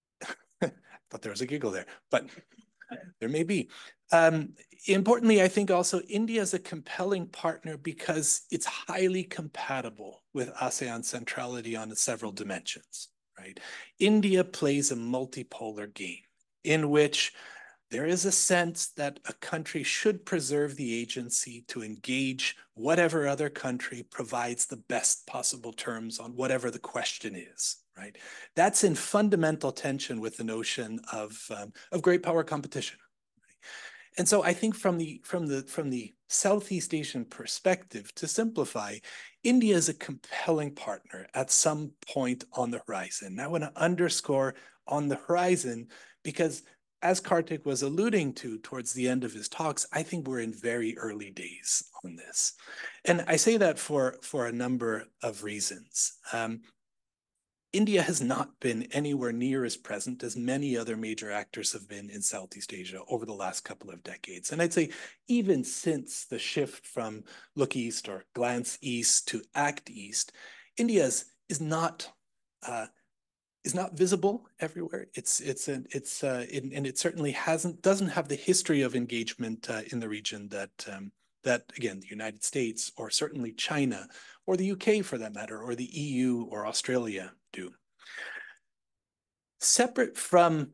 I thought there was a giggle there, but there may be. Um, importantly, I think also India is a compelling partner because it's highly compatible with ASEAN centrality on several dimensions, right? India plays a multipolar game in which there is a sense that a country should preserve the agency to engage whatever other country provides the best possible terms on whatever the question is, right? That's in fundamental tension with the notion of, um, of great power competition. And so I think from the, from, the, from the Southeast Asian perspective, to simplify, India is a compelling partner at some point on the horizon. And I want to underscore on the horizon because as Kartik was alluding to towards the end of his talks, I think we're in very early days on this. And I say that for, for a number of reasons. Um, India has not been anywhere near as present as many other major actors have been in Southeast Asia over the last couple of decades. And I'd say even since the shift from look east or glance east to act east, India's is not uh, is not visible everywhere. It's it's an, it's uh, it, and it certainly hasn't doesn't have the history of engagement uh, in the region that um, that again the United States or certainly China or the UK for that matter or the EU or Australia do. Separate from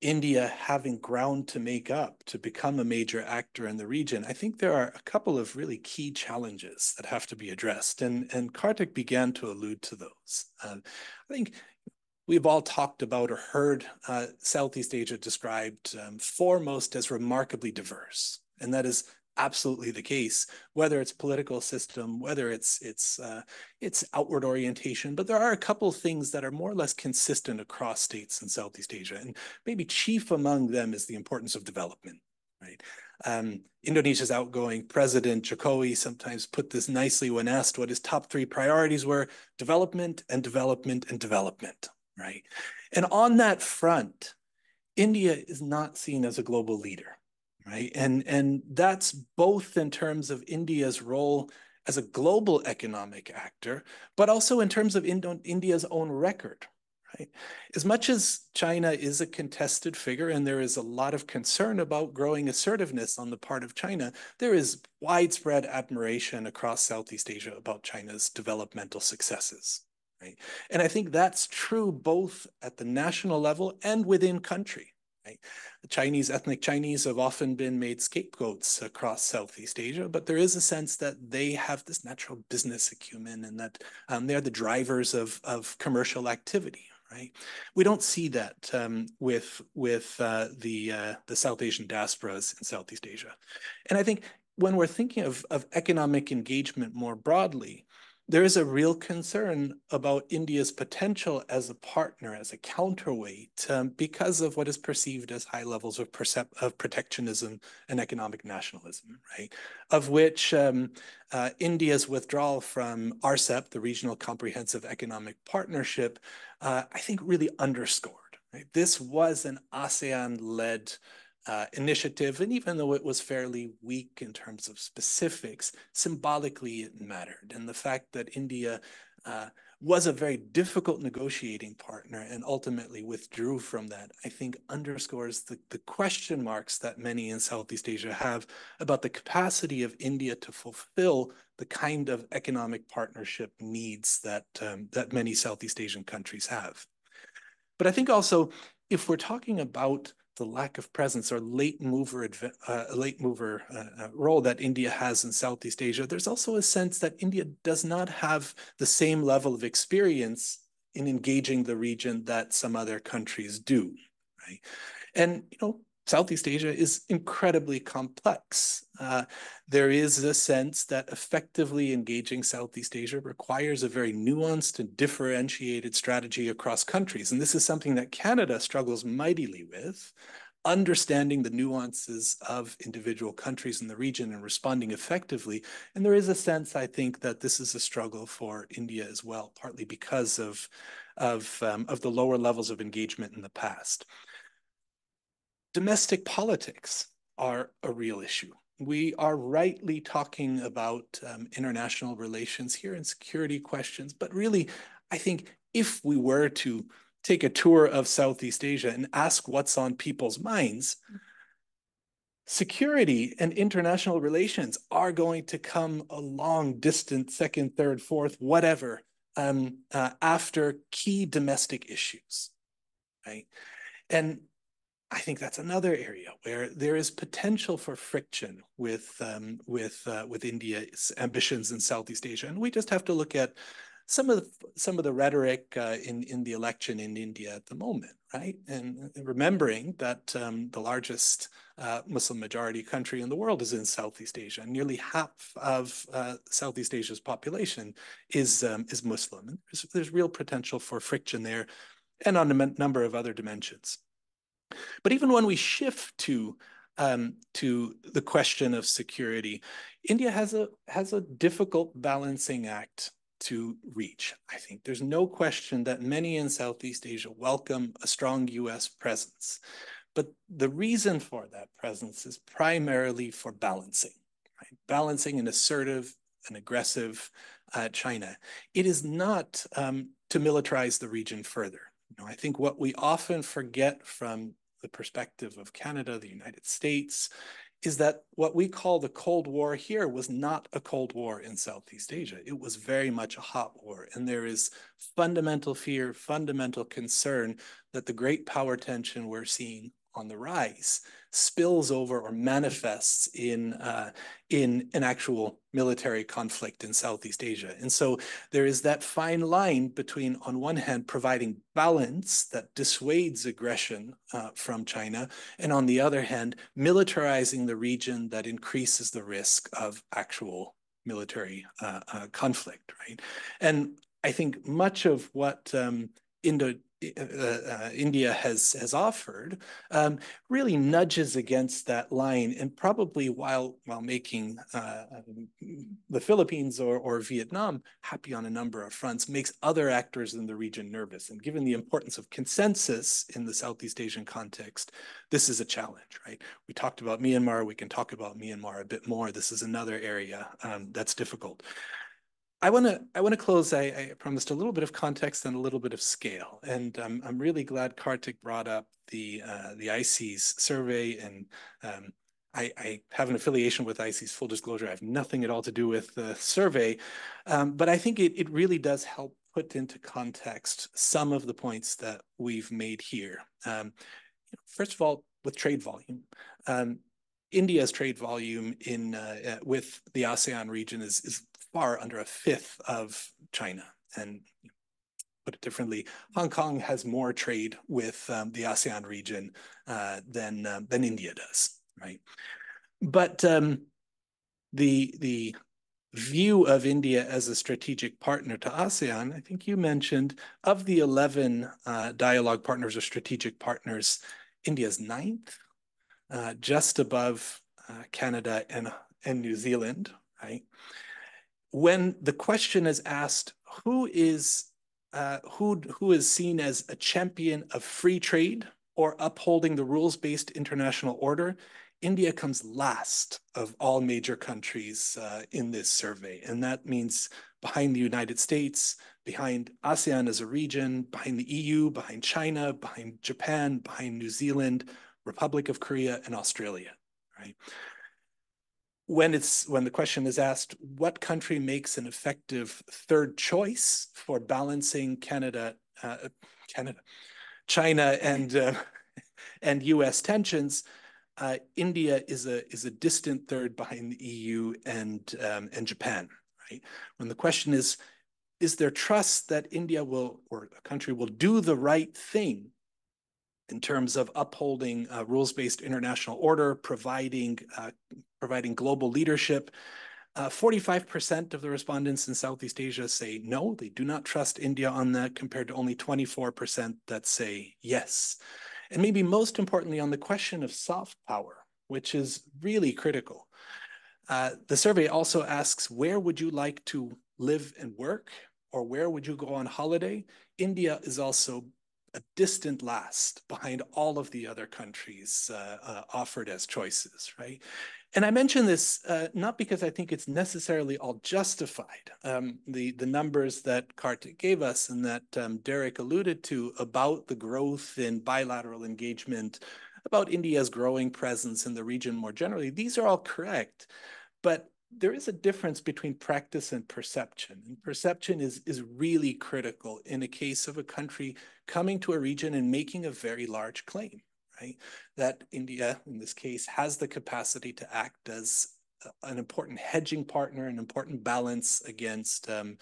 India having ground to make up to become a major actor in the region, I think there are a couple of really key challenges that have to be addressed, and and Kartik began to allude to those. Uh, I think We've all talked about or heard uh, Southeast Asia described um, foremost as remarkably diverse, and that is absolutely the case. Whether it's political system, whether it's it's uh, it's outward orientation, but there are a couple things that are more or less consistent across states in Southeast Asia, and maybe chief among them is the importance of development. Right, um, Indonesia's outgoing president Jokowi sometimes put this nicely when asked what his top three priorities were: development and development and development right? And on that front, India is not seen as a global leader, right? And, and that's both in terms of India's role as a global economic actor, but also in terms of Indo India's own record, Right. As much as China is a contested figure and there is a lot of concern about growing assertiveness on the part of China, there is widespread admiration across Southeast Asia about China's developmental successes. Right? And I think that's true both at the national level and within country. Right? Chinese, ethnic Chinese have often been made scapegoats across Southeast Asia, but there is a sense that they have this natural business acumen and that um, they're the drivers of, of commercial activity. Right, we don't see that um, with with uh, the uh, the South Asian diasporas in Southeast Asia, and I think when we're thinking of of economic engagement more broadly, there is a real concern about India's potential as a partner, as a counterweight, um, because of what is perceived as high levels of, of protectionism and economic nationalism, right? Of which um, uh, India's withdrawal from RCEP, the Regional Comprehensive Economic Partnership, uh, I think really underscored. Right? This was an ASEAN led uh, initiative, and even though it was fairly weak in terms of specifics, symbolically it mattered. And the fact that India uh, was a very difficult negotiating partner and ultimately withdrew from that, I think underscores the, the question marks that many in Southeast Asia have about the capacity of India to fulfill the kind of economic partnership needs that, um, that many Southeast Asian countries have. But I think also, if we're talking about the lack of presence or late mover uh, late mover uh, uh, role that India has in Southeast Asia, there's also a sense that India does not have the same level of experience in engaging the region that some other countries do. Right? And you know, Southeast Asia is incredibly complex. Uh, there is a sense that effectively engaging Southeast Asia requires a very nuanced and differentiated strategy across countries. And this is something that Canada struggles mightily with, understanding the nuances of individual countries in the region and responding effectively. And there is a sense, I think, that this is a struggle for India as well, partly because of, of, um, of the lower levels of engagement in the past domestic politics are a real issue. We are rightly talking about um, international relations here and security questions, but really, I think if we were to take a tour of Southeast Asia and ask what's on people's minds, security and international relations are going to come a long distance, second, third, fourth, whatever, um, uh, after key domestic issues, right? And I think that's another area where there is potential for friction with um, with uh, with India's ambitions in Southeast Asia, and we just have to look at some of the, some of the rhetoric uh, in in the election in India at the moment, right? And remembering that um, the largest uh, Muslim majority country in the world is in Southeast Asia, nearly half of uh, Southeast Asia's population is um, is Muslim, and there's, there's real potential for friction there, and on a number of other dimensions. But even when we shift to um, to the question of security, India has a has a difficult balancing act to reach. I think there's no question that many in Southeast Asia welcome a strong U.S. presence, but the reason for that presence is primarily for balancing, right? balancing an assertive and aggressive uh, China. It is not um, to militarize the region further. You know, I think what we often forget from the perspective of Canada, the United States, is that what we call the Cold War here was not a Cold War in Southeast Asia. It was very much a hot war. And there is fundamental fear, fundamental concern that the great power tension we're seeing on the rise spills over or manifests in uh, in an actual military conflict in Southeast Asia. And so there is that fine line between, on one hand, providing balance that dissuades aggression uh, from China, and on the other hand, militarizing the region that increases the risk of actual military uh, uh conflict. Right, and I think much of what um, Indo uh, India has has offered um, really nudges against that line, and probably while while making uh, the Philippines or, or Vietnam happy on a number of fronts, makes other actors in the region nervous. And given the importance of consensus in the Southeast Asian context, this is a challenge, right? We talked about Myanmar. We can talk about Myanmar a bit more. This is another area um, that's difficult. I want to I want to close. I, I, promised a little bit of context and a little bit of scale, and um, I'm really glad Kartik brought up the uh, the ICES survey. And um, I, I, have an affiliation with ICES. Full disclosure, I have nothing at all to do with the survey, um, but I think it it really does help put into context some of the points that we've made here. Um, first of all, with trade volume, um, India's trade volume in uh, uh, with the ASEAN region is, is far under a fifth of China. And put it differently, Hong Kong has more trade with um, the ASEAN region uh, than um, than India does, right? But um, the the view of India as a strategic partner to ASEAN, I think you mentioned, of the 11 uh, dialogue partners or strategic partners, India's ninth, uh, just above uh, Canada and, and New Zealand, right? when the question is asked, who is uh, who who is seen as a champion of free trade or upholding the rules-based international order, India comes last of all major countries uh, in this survey, and that means behind the United States, behind ASEAN as a region, behind the EU, behind China, behind Japan, behind New Zealand, Republic of Korea, and Australia. Right when it's when the question is asked what country makes an effective third choice for balancing canada uh, canada china and uh, and us tensions uh, india is a is a distant third behind the eu and um, and japan right when the question is is there trust that india will or a country will do the right thing in terms of upholding uh, rules-based international order, providing uh, providing global leadership. 45% uh, of the respondents in Southeast Asia say no, they do not trust India on that, compared to only 24% that say yes. And maybe most importantly, on the question of soft power, which is really critical. Uh, the survey also asks where would you like to live and work, or where would you go on holiday? India is also a distant last behind all of the other countries uh, uh, offered as choices, right? And I mention this uh, not because I think it's necessarily all justified. Um, the, the numbers that Kartik gave us and that um, Derek alluded to about the growth in bilateral engagement, about India's growing presence in the region more generally, these are all correct. But there is a difference between practice and perception. And perception is, is really critical in a case of a country coming to a region and making a very large claim right? That India, in this case, has the capacity to act as an important hedging partner, an important balance against um,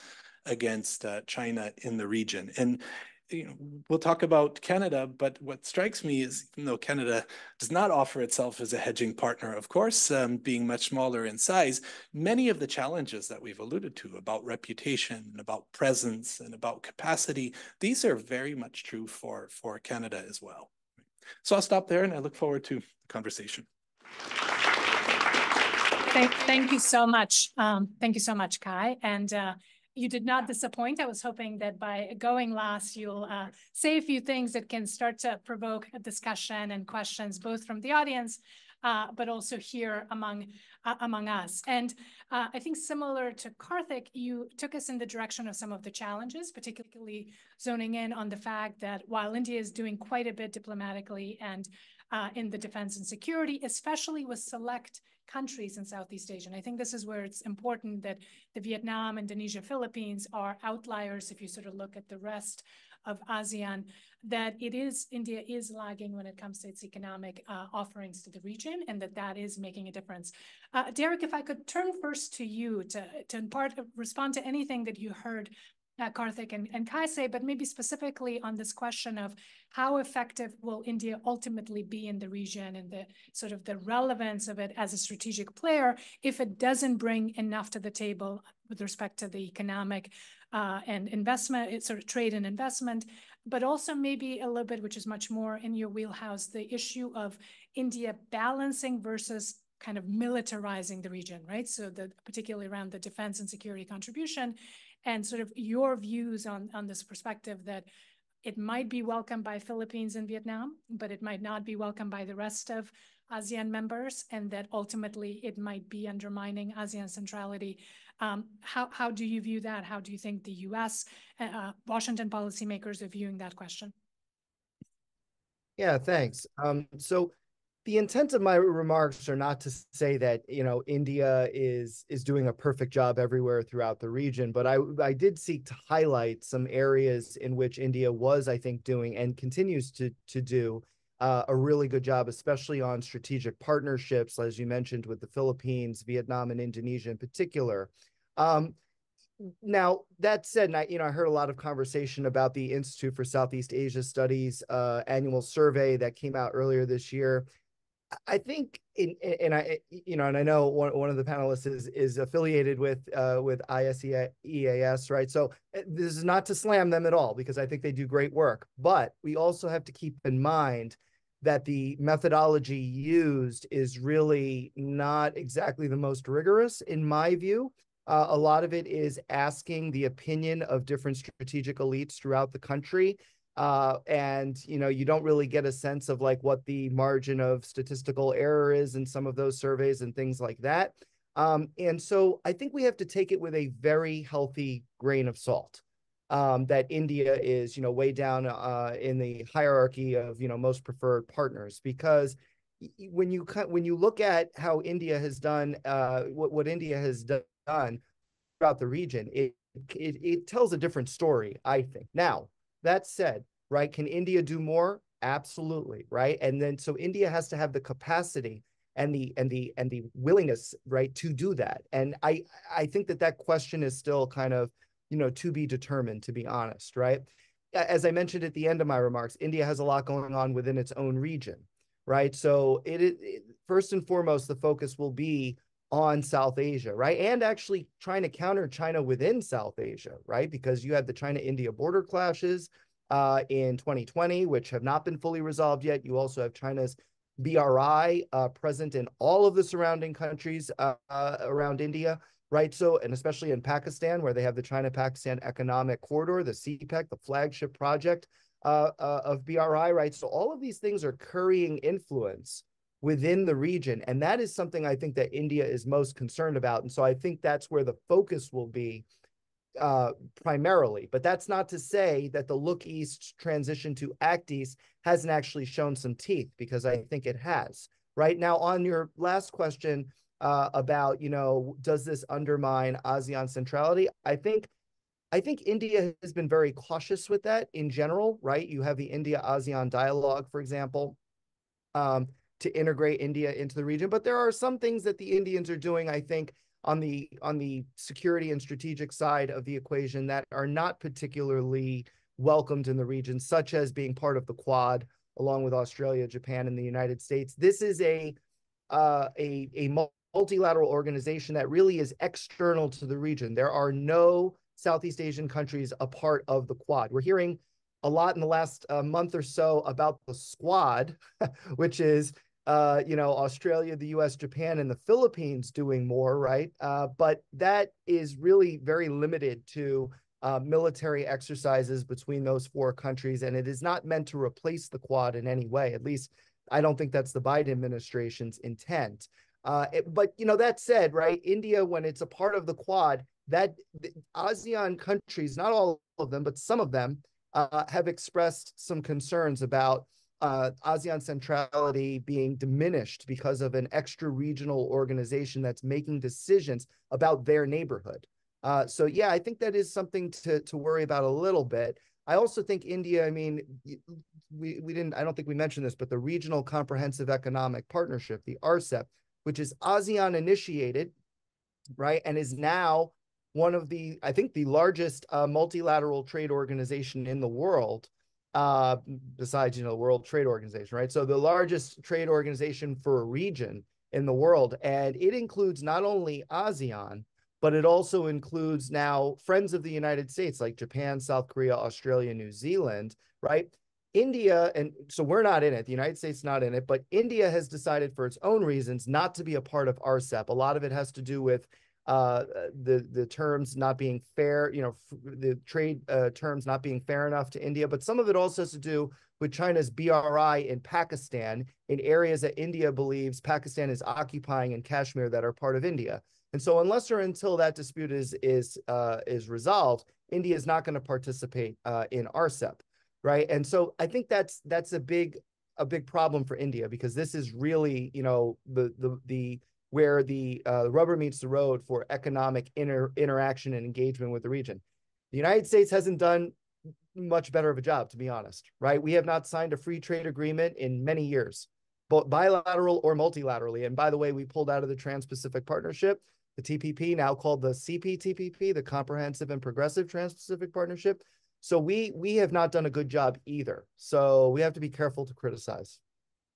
against uh, China in the region. And you know, we'll talk about Canada, but what strikes me is, even though Canada does not offer itself as a hedging partner, of course, um, being much smaller in size, many of the challenges that we've alluded to about reputation, about presence, and about capacity, these are very much true for, for Canada as well. So I'll stop there and I look forward to the conversation. Thank, thank you so much. Um, thank you so much, Kai. And uh, you did not disappoint. I was hoping that by going last, you'll uh, say a few things that can start to provoke a discussion and questions, both from the audience uh, but also here among uh, among us. And uh, I think similar to Karthik, you took us in the direction of some of the challenges, particularly zoning in on the fact that while India is doing quite a bit diplomatically and uh, in the defense and security, especially with select countries in Southeast Asia. And I think this is where it's important that the Vietnam, Indonesia, Philippines are outliers if you sort of look at the rest of ASEAN that it is India is lagging when it comes to its economic uh, offerings to the region, and that that is making a difference. Uh, Derek, if I could turn first to you to to in part respond to anything that you heard uh, Karthik and, and Kaise, but maybe specifically on this question of how effective will India ultimately be in the region and the sort of the relevance of it as a strategic player if it doesn't bring enough to the table with respect to the economic uh, and investment, sort of trade and investment, but also maybe a little bit, which is much more in your wheelhouse, the issue of India balancing versus kind of militarizing the region, right? So the particularly around the defense and security contribution and sort of your views on, on this perspective that it might be welcomed by Philippines and Vietnam, but it might not be welcomed by the rest of ASEAN members, and that ultimately it might be undermining ASEAN centrality. Um, how, how do you view that? How do you think the US, uh, uh, Washington policymakers are viewing that question? Yeah, thanks. Um, so the intent of my remarks are not to say that you know India is is doing a perfect job everywhere throughout the region, but I I did seek to highlight some areas in which India was I think doing and continues to to do uh, a really good job, especially on strategic partnerships, as you mentioned with the Philippines, Vietnam, and Indonesia in particular. Um, now that said, I, you know, I heard a lot of conversation about the Institute for Southeast Asia Studies uh, annual survey that came out earlier this year. I think, in, and I, you know, and I know one, one of the panelists is is affiliated with uh, with ISEAS, right? So eh, this is not to slam them at all because I think they do great work, but we also have to keep in mind that the methodology used is really not exactly the most rigorous, in my view. Uh, a lot of it is asking the opinion of different strategic elites throughout the country uh, and you know you don't really get a sense of like what the margin of statistical error is in some of those surveys and things like that um, and so i think we have to take it with a very healthy grain of salt um, that india is you know way down uh, in the hierarchy of you know most preferred partners because when you when you look at how india has done uh, what, what india has done throughout the region it, it it tells a different story i think now that said, right, can India do more? Absolutely, right? And then so India has to have the capacity and the and the and the willingness, right, to do that. And I I think that that question is still kind of, you know, to be determined to be honest, right? As I mentioned at the end of my remarks, India has a lot going on within its own region, right? So it, it first and foremost the focus will be on South Asia, right? And actually trying to counter China within South Asia, right? Because you had the China India border clashes uh, in 2020, which have not been fully resolved yet. You also have China's BRI uh, present in all of the surrounding countries uh, uh, around India, right? So, and especially in Pakistan, where they have the China Pakistan Economic Corridor, the CPEC, the flagship project uh, uh, of BRI, right? So, all of these things are currying influence within the region. And that is something I think that India is most concerned about. And so I think that's where the focus will be uh, primarily. But that's not to say that the look east transition to act east hasn't actually shown some teeth, because I think it has. Right now, on your last question uh, about, you know, does this undermine ASEAN centrality? I think. I think India has been very cautious with that in general, right? You have the India ASEAN dialogue, for example. Um, to integrate India into the region. But there are some things that the Indians are doing, I think, on the on the security and strategic side of the equation that are not particularly welcomed in the region, such as being part of the Quad, along with Australia, Japan, and the United States. This is a uh, a, a multilateral organization that really is external to the region. There are no Southeast Asian countries a part of the Quad. We're hearing a lot in the last uh, month or so about the Squad, which is uh, you know, Australia, the US, Japan, and the Philippines doing more, right? Uh, but that is really very limited to uh, military exercises between those four countries. And it is not meant to replace the Quad in any way. At least I don't think that's the Biden administration's intent. Uh, it, but, you know, that said, right, India, when it's a part of the Quad, that the ASEAN countries, not all of them, but some of them, uh, have expressed some concerns about uh, ASEAN centrality being diminished because of an extra regional organization that's making decisions about their neighborhood. Uh, so yeah, I think that is something to to worry about a little bit. I also think India. I mean, we we didn't. I don't think we mentioned this, but the Regional Comprehensive Economic Partnership, the RCEP, which is ASEAN initiated, right, and is now one of the I think the largest uh, multilateral trade organization in the world uh, besides you know the World Trade Organization, right? So the largest trade organization for a region in the world, and it includes not only ASEAN but it also includes now friends of the United States like Japan, South Korea, Australia, New Zealand, right? India, and so we're not in it. The United States not in it, but India has decided for its own reasons not to be a part of RCEP. A lot of it has to do with uh, the the terms not being fair, you know, the trade uh, terms not being fair enough to India. But some of it also has to do with China's BRI in Pakistan, in areas that India believes Pakistan is occupying in Kashmir that are part of India. And so, unless or until that dispute is is uh, is resolved, India is not going to participate uh, in RCEP, right? And so, I think that's that's a big a big problem for India because this is really, you know, the the the where the uh, rubber meets the road for economic inter- interaction and engagement with the region. The United States hasn't done much better of a job, to be honest, right? We have not signed a free trade agreement in many years, both bilateral or multilaterally. And by the way, we pulled out of the Trans Pacific Partnership, the TPP, now called the CPTPP, the Comprehensive and Progressive Trans Pacific Partnership. So we we have not done a good job either. So we have to be careful to criticize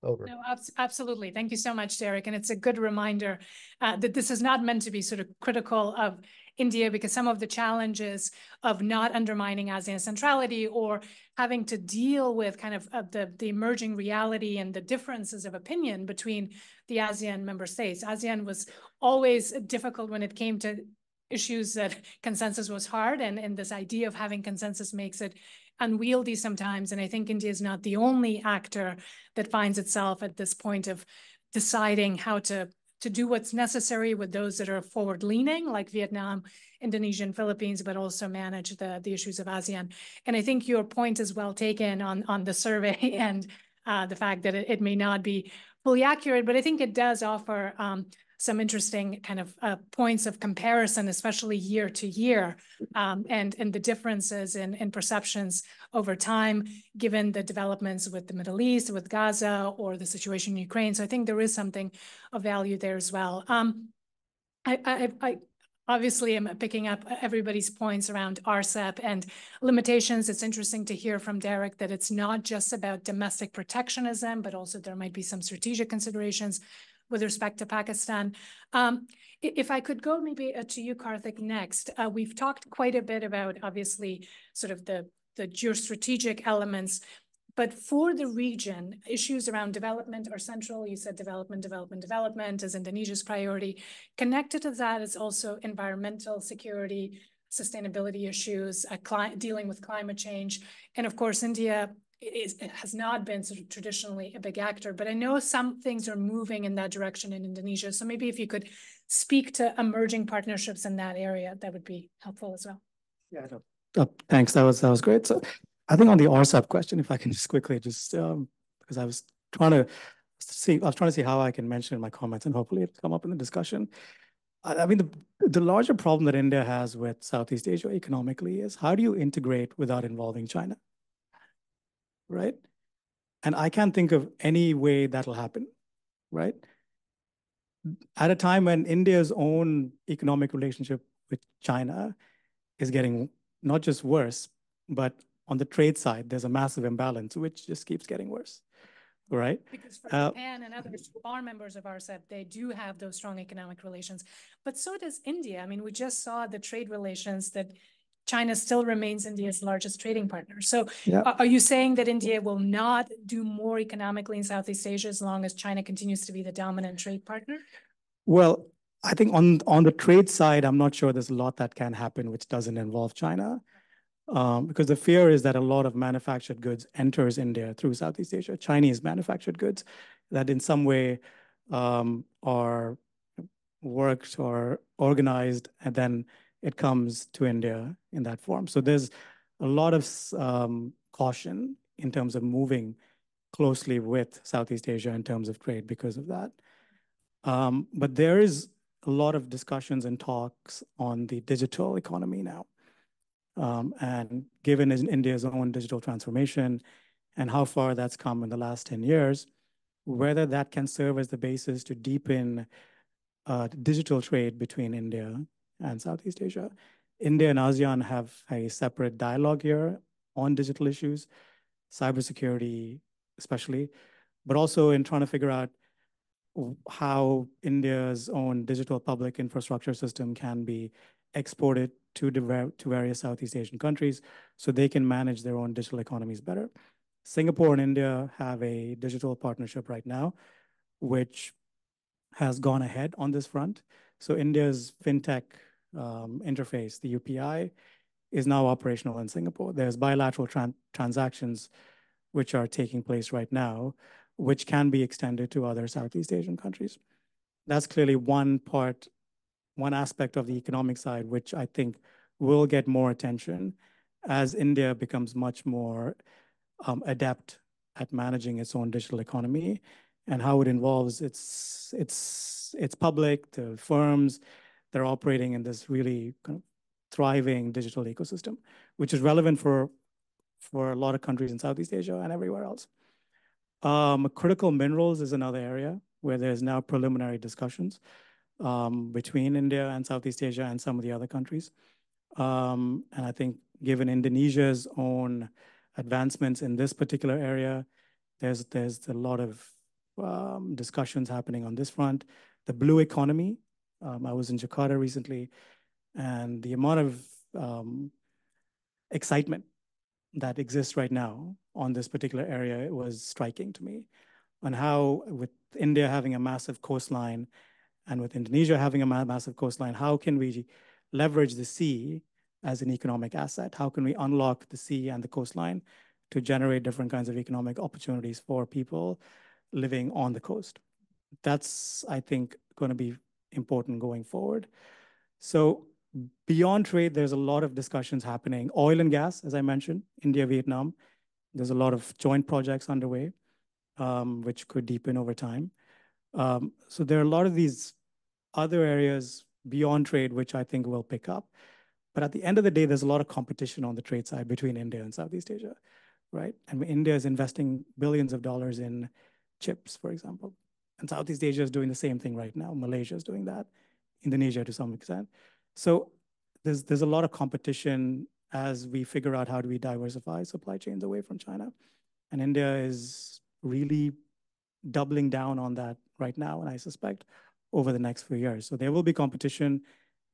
over. No, ab absolutely. Thank you so much, Derek. And it's a good reminder uh, that this is not meant to be sort of critical of India because some of the challenges of not undermining ASEAN centrality or having to deal with kind of, of the, the emerging reality and the differences of opinion between the ASEAN member states. ASEAN was always difficult when it came to issues that consensus was hard and, and this idea of having consensus makes it unwieldy sometimes. And I think India is not the only actor that finds itself at this point of deciding how to to do what's necessary with those that are forward leaning, like Vietnam, Indonesia, and Philippines, but also manage the, the issues of ASEAN. And I think your point is well taken on, on the survey and uh, the fact that it, it, may not be fully accurate, but I think it does offer um, some interesting kind of uh, points of comparison, especially year to year, um, and, and the differences in, in perceptions over time, given the developments with the Middle East, with Gaza, or the situation in Ukraine. So I think there is something of value there as well. Um, I, I, I obviously am picking up everybody's points around RCEP and limitations. It's interesting to hear from Derek that it's not just about domestic protectionism, but also there might be some strategic considerations with respect to Pakistan. Um, if I could go maybe uh, to you, Karthik, next. Uh, we've talked quite a bit about, obviously, sort of the, the geostrategic elements, but for the region, issues around development are central. You said development, development, development is Indonesia's priority. Connected to that is also environmental security, sustainability issues, uh, dealing with climate change. And of course, India it has not been sort of traditionally a big actor, but I know some things are moving in that direction in Indonesia. So maybe if you could speak to emerging partnerships in that area, that would be helpful as well. Yeah, no, oh, thanks. That was that was great. So I think on the RCEP question, if I can just quickly just um, because I was trying to see, I was trying to see how I can mention in my comments, and hopefully it'll come up in the discussion. I, I mean, the, the larger problem that India has with Southeast Asia economically is how do you integrate without involving China? right? And I can't think of any way that'll happen, right? At a time when India's own economic relationship with China is getting not just worse, but on the trade side, there's a massive imbalance, which just keeps getting worse, right? Because for uh, Japan and others who are members of RCEP, they do have those strong economic relations, but so does India. I mean, we just saw the trade relations that China still remains India's largest trading partner. So yeah. are you saying that India will not do more economically in Southeast Asia as long as China continues to be the dominant trade partner? Well, I think on, on the trade side, I'm not sure there's a lot that can happen which doesn't involve China. Um, because the fear is that a lot of manufactured goods enters India through Southeast Asia, Chinese manufactured goods that in some way um, are worked or organized and then it comes to India in that form. So there's a lot of um, caution in terms of moving closely with Southeast Asia in terms of trade because of that. Um, but there is a lot of discussions and talks on the digital economy now. Um, and given India's own digital transformation and how far that's come in the last 10 years, whether that can serve as the basis to deepen uh, digital trade between India and Southeast Asia. India and ASEAN have a separate dialogue here on digital issues, cybersecurity especially, but also in trying to figure out how India's own digital public infrastructure system can be exported to, to various Southeast Asian countries so they can manage their own digital economies better. Singapore and India have a digital partnership right now, which has gone ahead on this front. So India's fintech um, interface, the UPI, is now operational in Singapore. There's bilateral tran transactions which are taking place right now, which can be extended to other Southeast Asian countries. That's clearly one part, one aspect of the economic side, which I think will get more attention as India becomes much more um, adept at managing its own digital economy and how it involves its its its public, the firms, they're operating in this really kind of thriving digital ecosystem, which is relevant for, for a lot of countries in Southeast Asia and everywhere else. Um, critical minerals is another area where there's now preliminary discussions um, between India and Southeast Asia and some of the other countries. Um, and I think given Indonesia's own advancements in this particular area, there's, there's a lot of um, discussions happening on this front. The blue economy um, I was in Jakarta recently, and the amount of um, excitement that exists right now on this particular area was striking to me. On how, with India having a massive coastline, and with Indonesia having a ma massive coastline, how can we leverage the sea as an economic asset? How can we unlock the sea and the coastline to generate different kinds of economic opportunities for people living on the coast? That's, I think, going to be important going forward. So beyond trade, there's a lot of discussions happening. Oil and gas, as I mentioned, India, Vietnam. There's a lot of joint projects underway, um, which could deepen over time. Um, so there are a lot of these other areas beyond trade, which I think will pick up. But at the end of the day, there's a lot of competition on the trade side between India and Southeast Asia, right? And India is investing billions of dollars in chips, for example. And Southeast Asia is doing the same thing right now. Malaysia is doing that, Indonesia to some extent. So there's, there's a lot of competition as we figure out how do we diversify supply chains away from China. And India is really doubling down on that right now, and I suspect over the next few years. So there will be competition,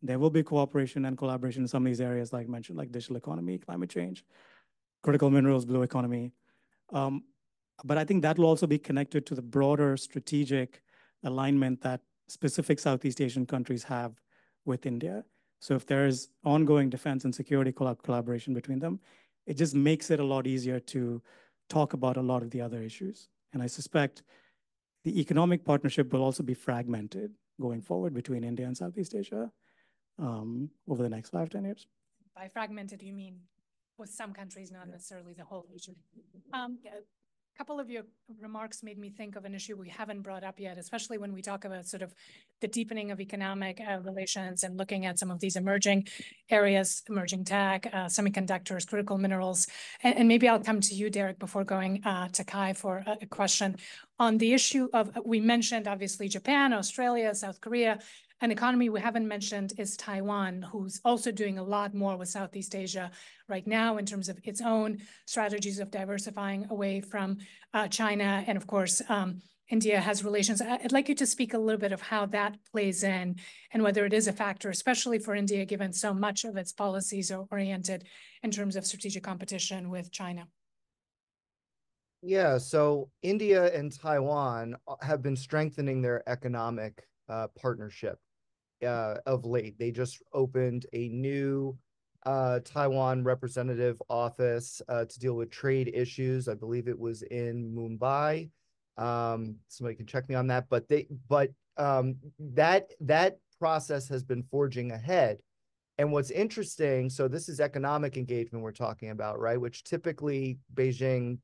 there will be cooperation and collaboration in some of these areas, like I mentioned, like digital economy, climate change, critical minerals, blue economy. Um, but I think that will also be connected to the broader strategic alignment that specific Southeast Asian countries have with India. So if there is ongoing defense and security collaboration between them, it just makes it a lot easier to talk about a lot of the other issues. And I suspect the economic partnership will also be fragmented going forward between India and Southeast Asia um, over the next five ten years. By fragmented, you mean with some countries, not necessarily the whole region. Um, couple of your remarks made me think of an issue we haven't brought up yet, especially when we talk about sort of the deepening of economic uh, relations and looking at some of these emerging areas, emerging tech, uh, semiconductors, critical minerals. And, and, maybe I'll come to you, Derek, before going uh, to Kai for a, a question. On the issue of, we mentioned obviously Japan, Australia, South Korea, an economy we haven't mentioned is Taiwan, who's also doing a lot more with Southeast Asia right now in terms of its own strategies of diversifying away from uh, China. And of course, um, India has relations. I'd like you to speak a little bit of how that plays in and whether it is a factor, especially for India, given so much of its policies are oriented in terms of strategic competition with China. Yeah, so India and Taiwan uh, have been strengthening their economic uh, partnership uh, of late. They just opened a new uh, Taiwan representative office uh, to deal with trade issues. I believe it was in Mumbai. Um, somebody can check me on that. But they, but um, that that process has been forging ahead. And what's interesting, so this is economic engagement we're talking about, right? Which typically Beijing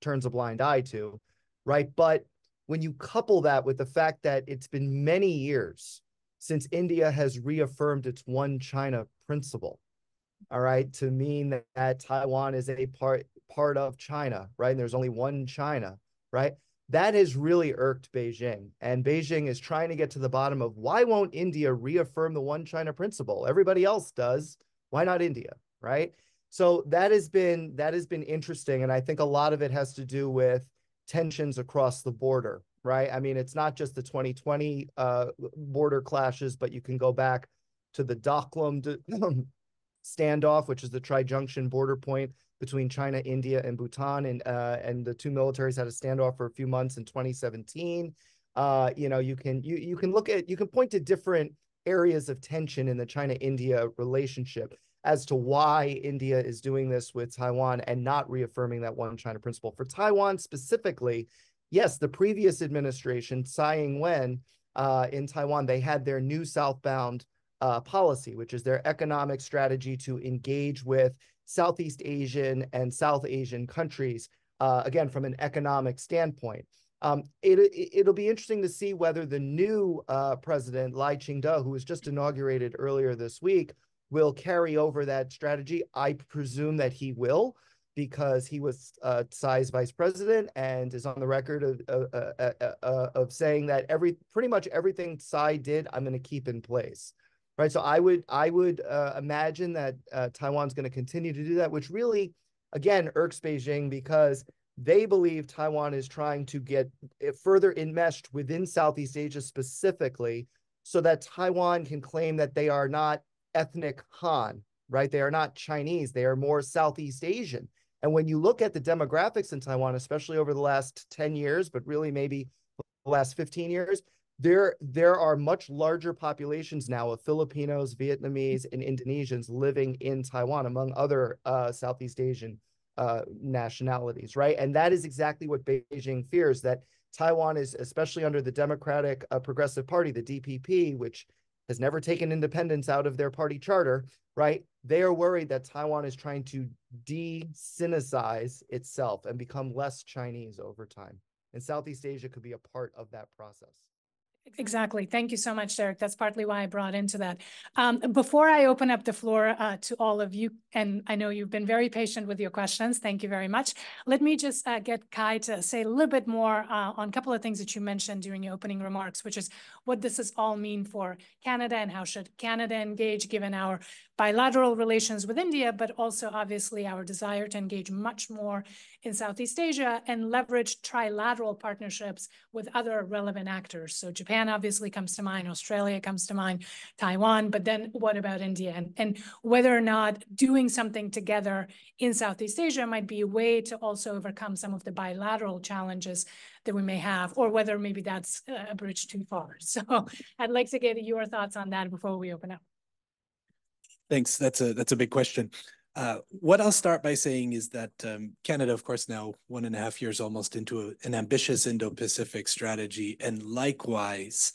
turns a blind eye to, right? But when you couple that with the fact that it's been many years since India has reaffirmed its one China principle, all right, to mean that, that Taiwan is a part part of China, right? And there's only one China, right? That has really irked Beijing. And Beijing is trying to get to the bottom of why won't India reaffirm the one China principle? Everybody else does. Why not India? Right. So that has been that has been interesting. And I think a lot of it has to do with tensions across the border right? I mean, it's not just the 2020 uh, border clashes, but you can go back to the Doklam standoff, which is the trijunction border point between China, India, and Bhutan, and uh, and the two militaries had a standoff for a few months in 2017. Uh, you know, you can you you can look at you can point to different areas of tension in the China-India relationship as to why India is doing this with Taiwan and not reaffirming that one China principle. For Taiwan specifically, yes, the previous administration, Tsai Ing wen, uh, in Taiwan, they had their new southbound uh, policy, which is their economic strategy to engage with Southeast Asian and South Asian countries, uh, again, from an economic standpoint. Um, it, will be interesting to see whether the new uh, president, Lai Ching-te, who was just inaugurated earlier this week, will carry over that strategy. I presume that he will because he was uh, Tsai's vice president and is on the record of, of, uh, uh, uh, of saying that every pretty much everything Tsai did, I'm going to keep in place. Right. So I would I would uh, imagine that uh, Taiwan's going to continue to do that, which really, again, irks Beijing because they believe Taiwan is trying to get further enmeshed within Southeast Asia specifically so that Taiwan can claim that they are not ethnic Han, right? They are not Chinese. They are more Southeast Asian. And when you look at the demographics in Taiwan, especially over the last 10 years, but really maybe the last 15 years, there, there are much larger populations now of Filipinos, Vietnamese, and Indonesians living in Taiwan, among other uh, Southeast Asian uh, nationalities, right? And that is exactly what Beijing fears that Taiwan is, especially under the Democratic uh, Progressive Party, the DPP, which has never taken independence out of their party charter, right? They are worried that Taiwan is trying to de Sinicize itself and become less Chinese over time. And Southeast Asia could be a part of that process. Exactly. Thank you so much, Derek. That's partly why I brought into that. Um, before I open up the floor uh, to all of you, and I know you've been very patient with your questions. Thank you very much. Let me just uh, get Kai to say a little bit more uh, on a couple of things that you mentioned during your opening remarks, which is what this is all mean for Canada and how should Canada engage given our bilateral relations with India, but also obviously our desire to engage much more in Southeast Asia and leverage trilateral partnerships with other relevant actors. So Japan obviously comes to mind, Australia comes to mind, Taiwan, but then what about India? And, and whether or not doing something together in Southeast Asia might be a way to also overcome some of the bilateral challenges that we may have, or whether maybe that's a bridge too far. So I'd like to get your thoughts on that before we open up. Thanks. That's a that's a big question. Uh, what I'll start by saying is that um, Canada, of course, now one and a half years almost into a, an ambitious Indo-Pacific strategy, and likewise,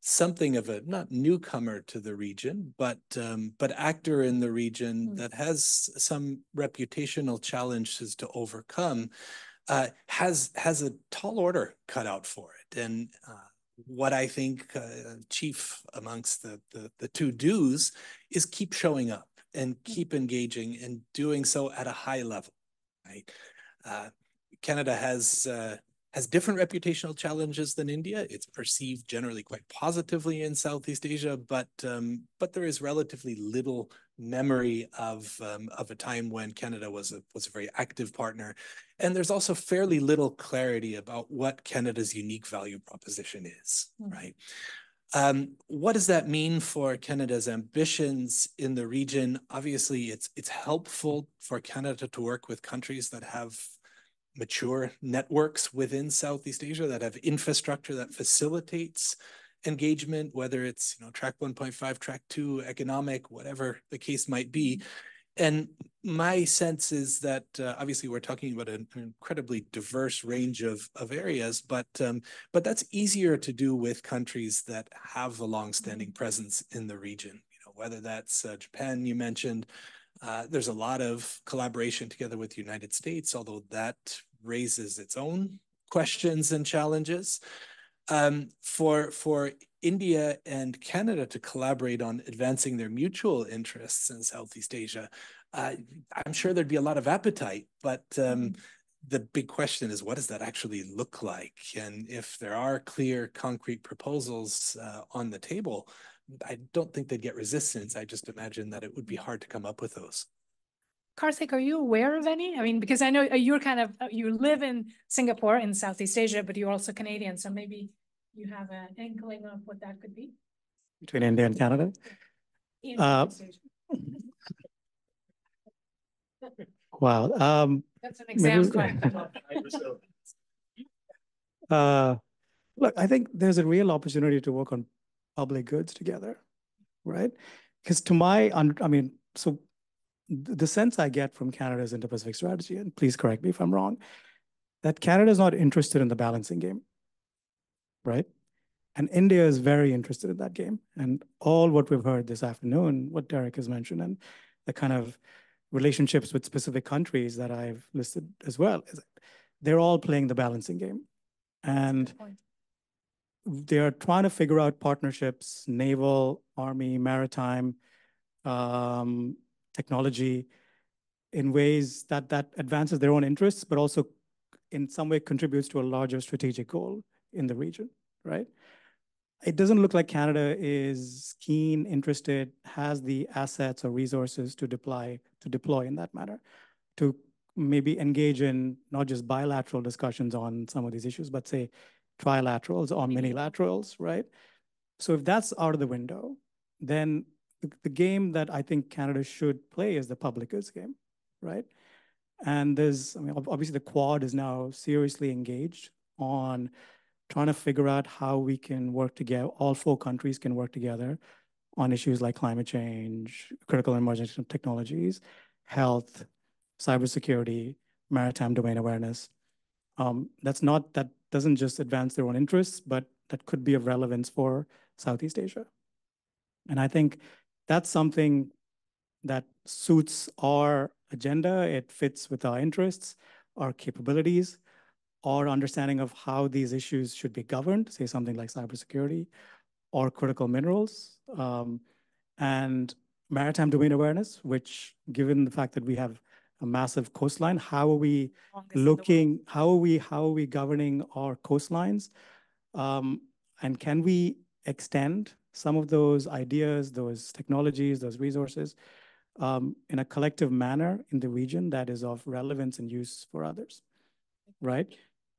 something of a not newcomer to the region, but um, but actor in the region mm. that has some reputational challenges to overcome, uh, has has a tall order cut out for it, and uh, what I think uh, chief amongst the, the, the two do's is keep showing up and mm-hmm. keep engaging and doing so at a high level, right? Uh, Canada has uh, has different reputational challenges than India. It's perceived generally quite positively in Southeast Asia, but um, but there is relatively little memory of um, of a time when Canada was a was a very active partner, and there's also fairly little clarity about what Canada's unique value proposition is. Mm -hmm. Right, um, what does that mean for Canada's ambitions in the region? Obviously, it's it's helpful for Canada to work with countries that have mature networks within Southeast Asia that have infrastructure that facilitates engagement, whether it's you know track 1.5, track 2, economic, whatever the case might be. And my sense is that uh, obviously we're talking about an, an, incredibly diverse range of, of areas, but um, but that's easier to do with countries that have a longstanding mm-hmm. presence in the region. You know, whether that's uh, Japan you mentioned. Uh, there's a lot of collaboration together with the United States, although that raises its own questions and challenges um, for for India and Canada to collaborate on advancing their mutual interests in Southeast Asia, uh, I'm sure there'd be a lot of appetite. But um, mm-hmm. the big question is, what does that actually look like? And if there are clear, concrete proposals uh, on the table, I don't think they'd get resistance. I just imagine that it would be hard to come up with those. Karthik, are you aware of any? I mean, because I know uh, you're kind of, uh, you live in Singapore in Southeast Asia, but you're also Canadian. So maybe you have an inkling of what that could be? Between India and Canada? In uh, wow. Um, That's an exam question. uh, look, I think there's a real opportunity to work on public goods together, right? Because to my, I mean, so the sense I get from Canada's Indo-Pacific strategy, and please correct me if I'm wrong, that Canada is not interested in the balancing game, right? And India is very interested in that game. And all what we've heard this afternoon, what Derek has mentioned, and the kind of relationships with specific countries that I've listed as well, is they're all playing the balancing game. And they are trying to figure out partnerships, naval, army, maritime, um, technology in ways that that advances their own interests, but also in some way contributes to a larger strategic goal in the region, right? It doesn't look like Canada is keen, interested, has the assets or resources to deploy to deploy in that matter, to maybe engage in not just bilateral discussions on some of these issues, but say trilaterals or mm-hmm. minilaterals, right? So if that's out of the window, then the, game that I think Canada should play is the public goods game, right? And there's, I mean, obviously the Quad is now seriously engaged on trying to figure out how we can work together, all four countries can work together on issues like climate change, critical emerging technologies, health, cybersecurity, maritime domain awareness. Um, that's not, that doesn't just advance their own interests, but that could be of relevance for Southeast Asia. And I think that's something that suits our agenda. It fits with our interests, our capabilities, our understanding of how these issues should be governed, say something like cybersecurity or critical minerals, um, and maritime domain awareness, which given the fact that we have a massive coastline, how are we looking, how are we, how are we governing our coastlines? Um, and can we extend some of those ideas, those technologies, those resources um, in a collective manner in the region that is of relevance and use for others, right?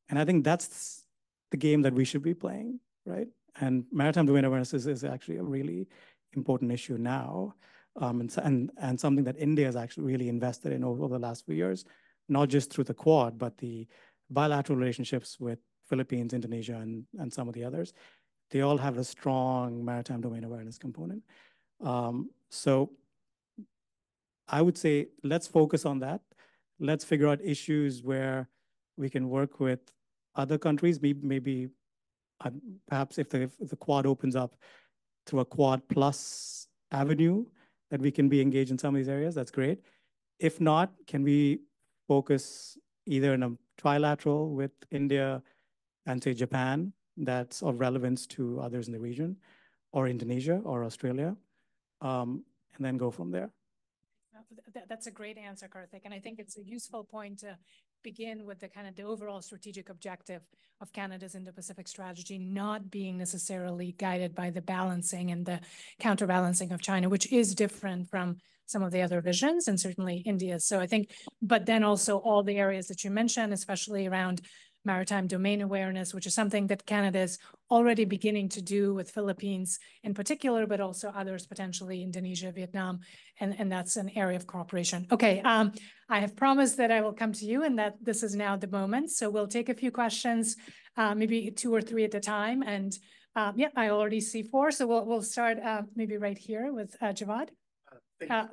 And I think that's the game that we should be playing, right? And maritime domain awareness is, is actually a really important issue now um, and, and, and something that India has actually really invested in over, over the last few years, not just through the Quad, but the bilateral relationships with Philippines, Indonesia, and, and some of the others they all have a strong maritime domain awareness component. Um, so I would say let's focus on that. Let's figure out issues where we can work with other countries, maybe, maybe um, uh, perhaps if the, if the quad opens up through a quad plus avenue that we can be engaged in some of these areas, that's great. If not, can we focus either in a trilateral with India and say Japan that's of relevance to others in the region or Indonesia or Australia, um, and then go from there. That's a great answer, Karthik. And I think it's a useful point to begin with the kind of the overall strategic objective of Canada's Indo-Pacific strategy not being necessarily guided by the balancing and the counterbalancing of China, which is different from some of the other visions and certainly India. So I think, but then also all the areas that you mentioned, especially around maritime domain awareness, which is something that Canada is already beginning to do with Philippines in particular, but also others, potentially Indonesia, Vietnam, and, and that's an area of cooperation. Okay, um, I have promised that I will come to you and that this is now the moment. So we'll take a few questions, uh, maybe two or three at a time. And uh, yeah, I already see four. So we'll, we'll start uh, maybe right here with uh, Javad. Uh, uh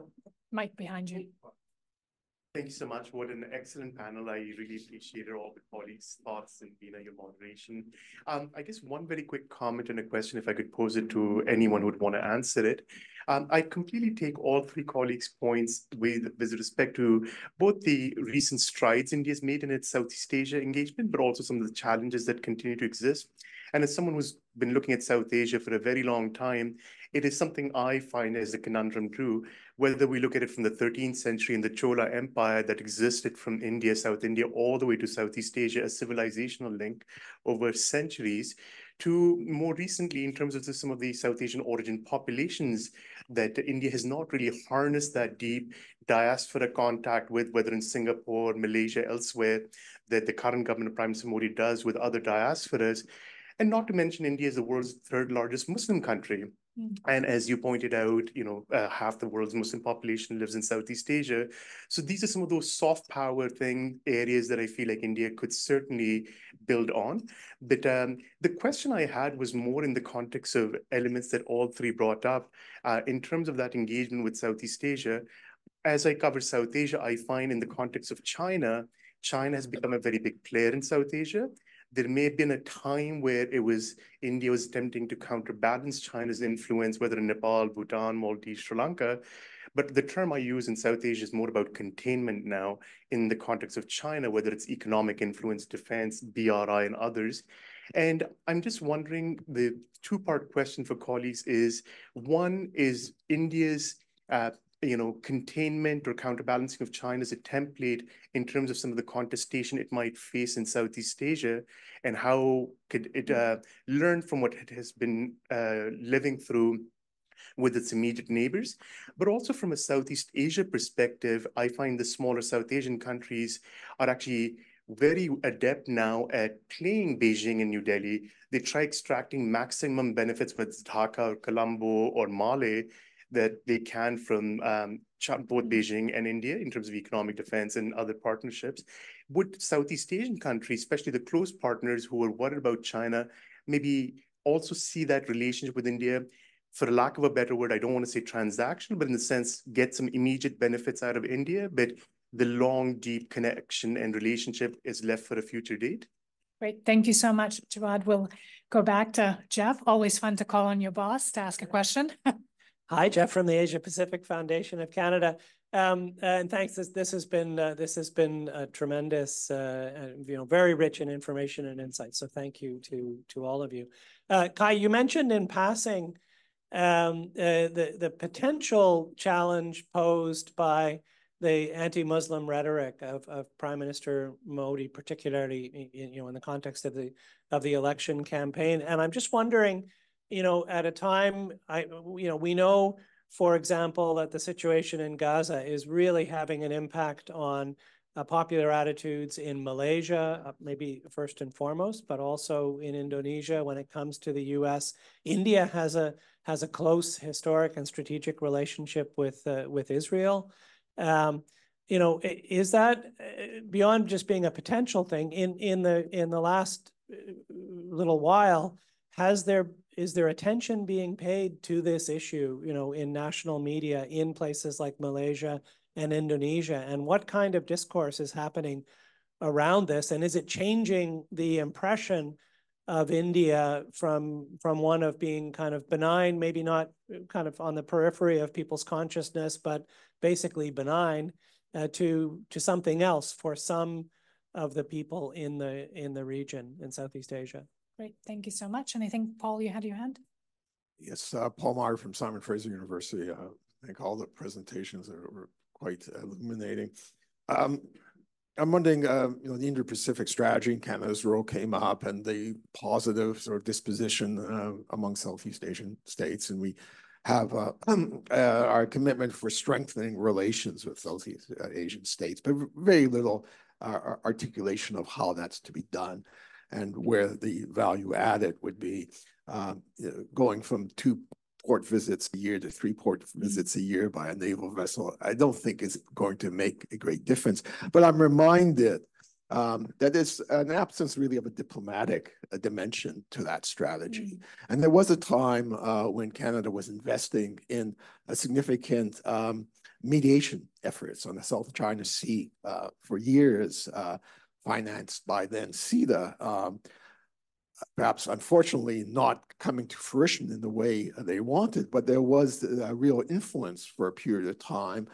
behind you. Thank you so much. What an excellent panel. I really appreciated all the colleagues' thoughts and, Vina, your moderation. Um, I guess one very quick comment and a question, if I could pose it to anyone who would want to answer it. Um, I completely take all three colleagues' points with, with respect to both the recent strides India's made in its Southeast Asia engagement, but also some of the challenges that continue to exist. And as someone who's been looking at South Asia for a very long time, it is something I find as a conundrum too, whether we look at it from the 13th century in the Chola Empire that existed from India, South India, all the way to Southeast Asia, a civilizational link over centuries, to more recently in terms of some of the South Asian origin populations that India has not really harnessed that deep diaspora contact with, whether in Singapore, Malaysia, elsewhere, that the current government of Prime Minister Modi does with other diasporas. And not to mention India is the world's third largest Muslim country. Mm. And as you pointed out, you know, uh, half the world's Muslim population lives in Southeast Asia. So these are some of those soft power thing areas that I feel like India could certainly build on. But um, the question I had was more in the context of elements that all three brought up uh, in terms of that engagement with Southeast Asia. As I cover South Asia, I find in the context of China, China has become a very big player in South Asia there may have been a time where it was India was attempting to counterbalance China's influence, whether in Nepal, Bhutan, Maldives, Sri Lanka. But the term I use in South Asia is more about containment now in the context of China, whether it's economic influence, defense, BRI, and others. And I'm just wondering the two part question for colleagues is one, is India's uh, you know, containment or counterbalancing of China as a template in terms of some of the contestation it might face in Southeast Asia, and how could it mm. uh, learn from what it has been uh, living through with its immediate neighbors. But also from a Southeast Asia perspective, I find the smaller South Asian countries are actually very adept now at playing Beijing and New Delhi. They try extracting maximum benefits with Dhaka or Colombo or Male that they can from um, both mm-hmm. Beijing and India in terms of economic defense and other partnerships. Would Southeast Asian countries, especially the close partners who are worried about China, maybe also see that relationship with India, for lack of a better word, I don't want to say transactional, but in the sense, get some immediate benefits out of India, but the long, deep connection and relationship is left for a future date? Great. Thank you so much, Jawad. We'll go back to Jeff. Always fun to call on your boss to ask a question. Hi, Jeff from the Asia Pacific Foundation of Canada. Um, uh, and thanks. This, this has been uh, this has been a uh, tremendous, uh, you know, very rich in information and insight. So thank you to to all of you. Uh, Kai, you mentioned in passing um, the the potential challenge posed by the anti-Muslim rhetoric of, of Prime Minister Modi, particularly in, you know in the context of the of the election campaign. And I'm just wondering you know, at a time, I, you know, we know, for example, that the situation in Gaza is really having an impact on uh, popular attitudes in Malaysia, uh, maybe first and foremost, but also in Indonesia when it comes to the U.S. India has a has a close historic and strategic relationship with uh, with Israel. Um, you know, is that uh, beyond just being a potential thing? In in the in the last uh, little while, has there is there attention being paid to this issue, you know, in national media in places like Malaysia and Indonesia? And what kind of discourse is happening around this? And is it changing the impression of India from from one of being kind of benign, maybe not uh, kind of on the periphery of people's consciousness, but basically benign, uh, to to something else for some of the people in the in the region in Southeast Asia? Great. Thank you so much. And I think, Paul, you had your hand. Yes, uh, Paul Meyer from Simon Fraser University. Uh, I think all the presentations are, were quite illuminating. Um, I'm wondering, uh, you know, the Indo-Pacific strategy and Canada's role came up and the positive sort of disposition uh, among Southeast Asian states. And we have uh, um, our commitment for strengthening relations with Southeast uh, Asian states, but very little uh, articulation of how that's to be done and where the value added would be um, going from two port visits a year to three port mm-hmm. visits a year by a naval vessel, I don't think is going to make a great difference. But I'm reminded um, that there's an absence really of a diplomatic dimension to that strategy. Mm-hmm. And there was a time uh, when Canada was investing in a significant um, mediation efforts on the South China Sea uh, for years. Uh, financed by then CETA, um, perhaps unfortunately not coming to fruition in the way they wanted, but there was a real influence for a period of time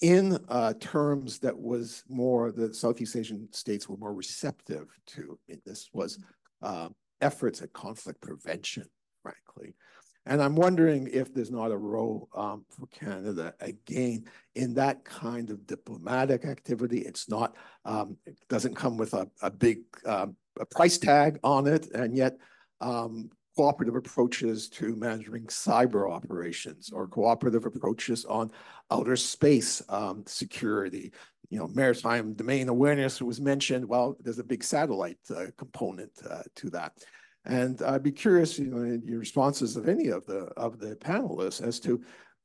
in uh, terms that was more, the Southeast Asian states were more receptive to. I mean, this was uh, efforts at conflict prevention, frankly. And I'm wondering if there's not a role um, for Canada again in that kind of diplomatic activity. It's not, um, it doesn't come with a, a big um, a price tag on it, and yet um, cooperative approaches to managing cyber operations or cooperative approaches on outer space um, security, you know, maritime domain awareness was mentioned. Well, there's a big satellite uh, component uh, to that. And I'd be curious, you know, in your responses of any of the of the panelists as to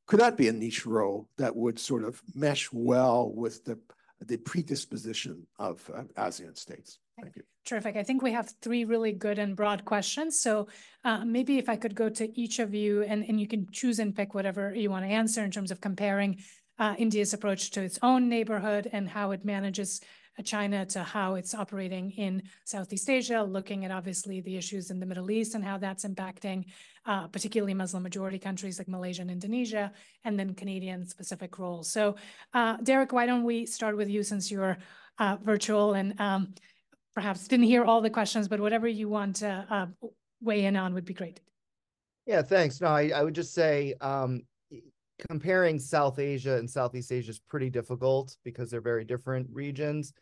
could that be a niche role that would sort of mesh well with the the predisposition of uh, ASEAN states? Thank you. Terrific. I think we have three really good and broad questions. So uh, maybe if I could go to each of you and, and you can choose and pick whatever you want to answer in terms of comparing uh, India's approach to its own neighborhood and how it manages China to how it's operating in Southeast Asia, looking at obviously the issues in the Middle East and how that's impacting uh, particularly Muslim majority countries like Malaysia and Indonesia, and then Canadian specific roles. So, uh, Derek, why don't we start with you since you're uh, virtual and um, perhaps didn't hear all the questions, but whatever you want to uh, weigh in on would be great. Yeah, thanks. No, I, I would just say um, comparing South Asia and Southeast Asia is pretty difficult because they're very different regions.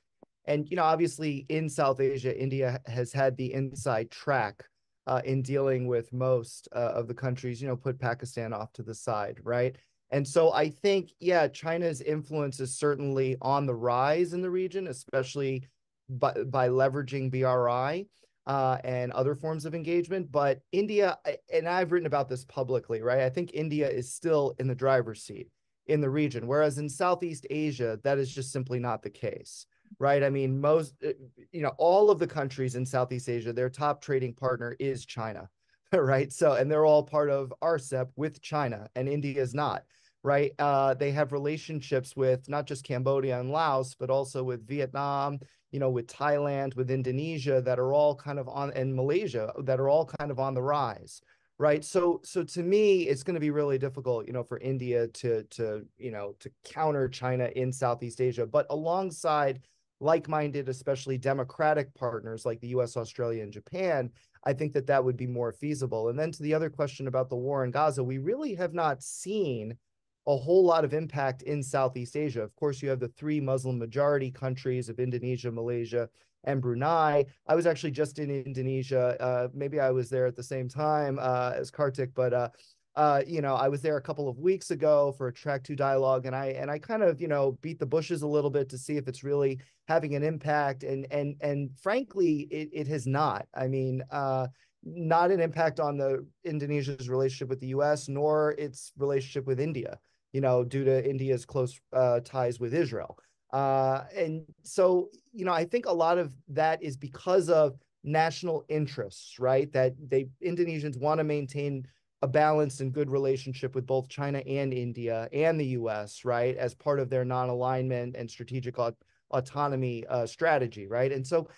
And you know, obviously, in South Asia, India has had the inside track uh, in dealing with most uh, of the countries. You know, put Pakistan off to the side, right? And so I think, yeah, China's influence is certainly on the rise in the region, especially by, by leveraging BRI uh, and other forms of engagement. But India, and I've written about this publicly, right? I think India is still in the driver's seat in the region, whereas in Southeast Asia, that is just simply not the case, right? I mean, most, eh, you know, all of the countries in Southeast Asia, their top trading partner is China, right? So, and they're all part of RCEP with China, and India is not. Right. Uh, they have relationships with not just Cambodia and Laos, but also with Vietnam you know, with Thailand, with Indonesia, that are all kind of on, and Malaysia, uh, that are all kind of on the rise, right? So, so to me, it's going to be really difficult, you know, for India to to you know to counter China in Southeast Asia, but alongside like-minded, especially democratic partners like the U.S., Australia, and Japan, I think that that would be more feasible. And then to the other question about the war in Gaza, we really have not seen a whole lot of impact in Southeast Asia. Of course, you have the three Muslim majority countries of Indonesia, Malaysia, and Brunei. I was actually just in Indonesia. Uh, maybe I was there at the same time uh, as Kartik, but uh, uh, you know, I was there a couple of weeks ago for a track two dialogue, and I and I kind of you know beat the bushes a little bit to see if it's really having an impact, and and and frankly, it it has not. I mean. Uh, not an impact on the Indonesia's relationship with the U.S. nor its relationship with India you know, due to India's close uh, ties with Israel. Uh, and so, you know, I think a lot of that is because of national interests, right? That they Indonesians want to maintain a balanced and good relationship with both China and India and the U.S., right, as part of their non-alignment and strategic aut- autonomy uh, strategy, right? And so,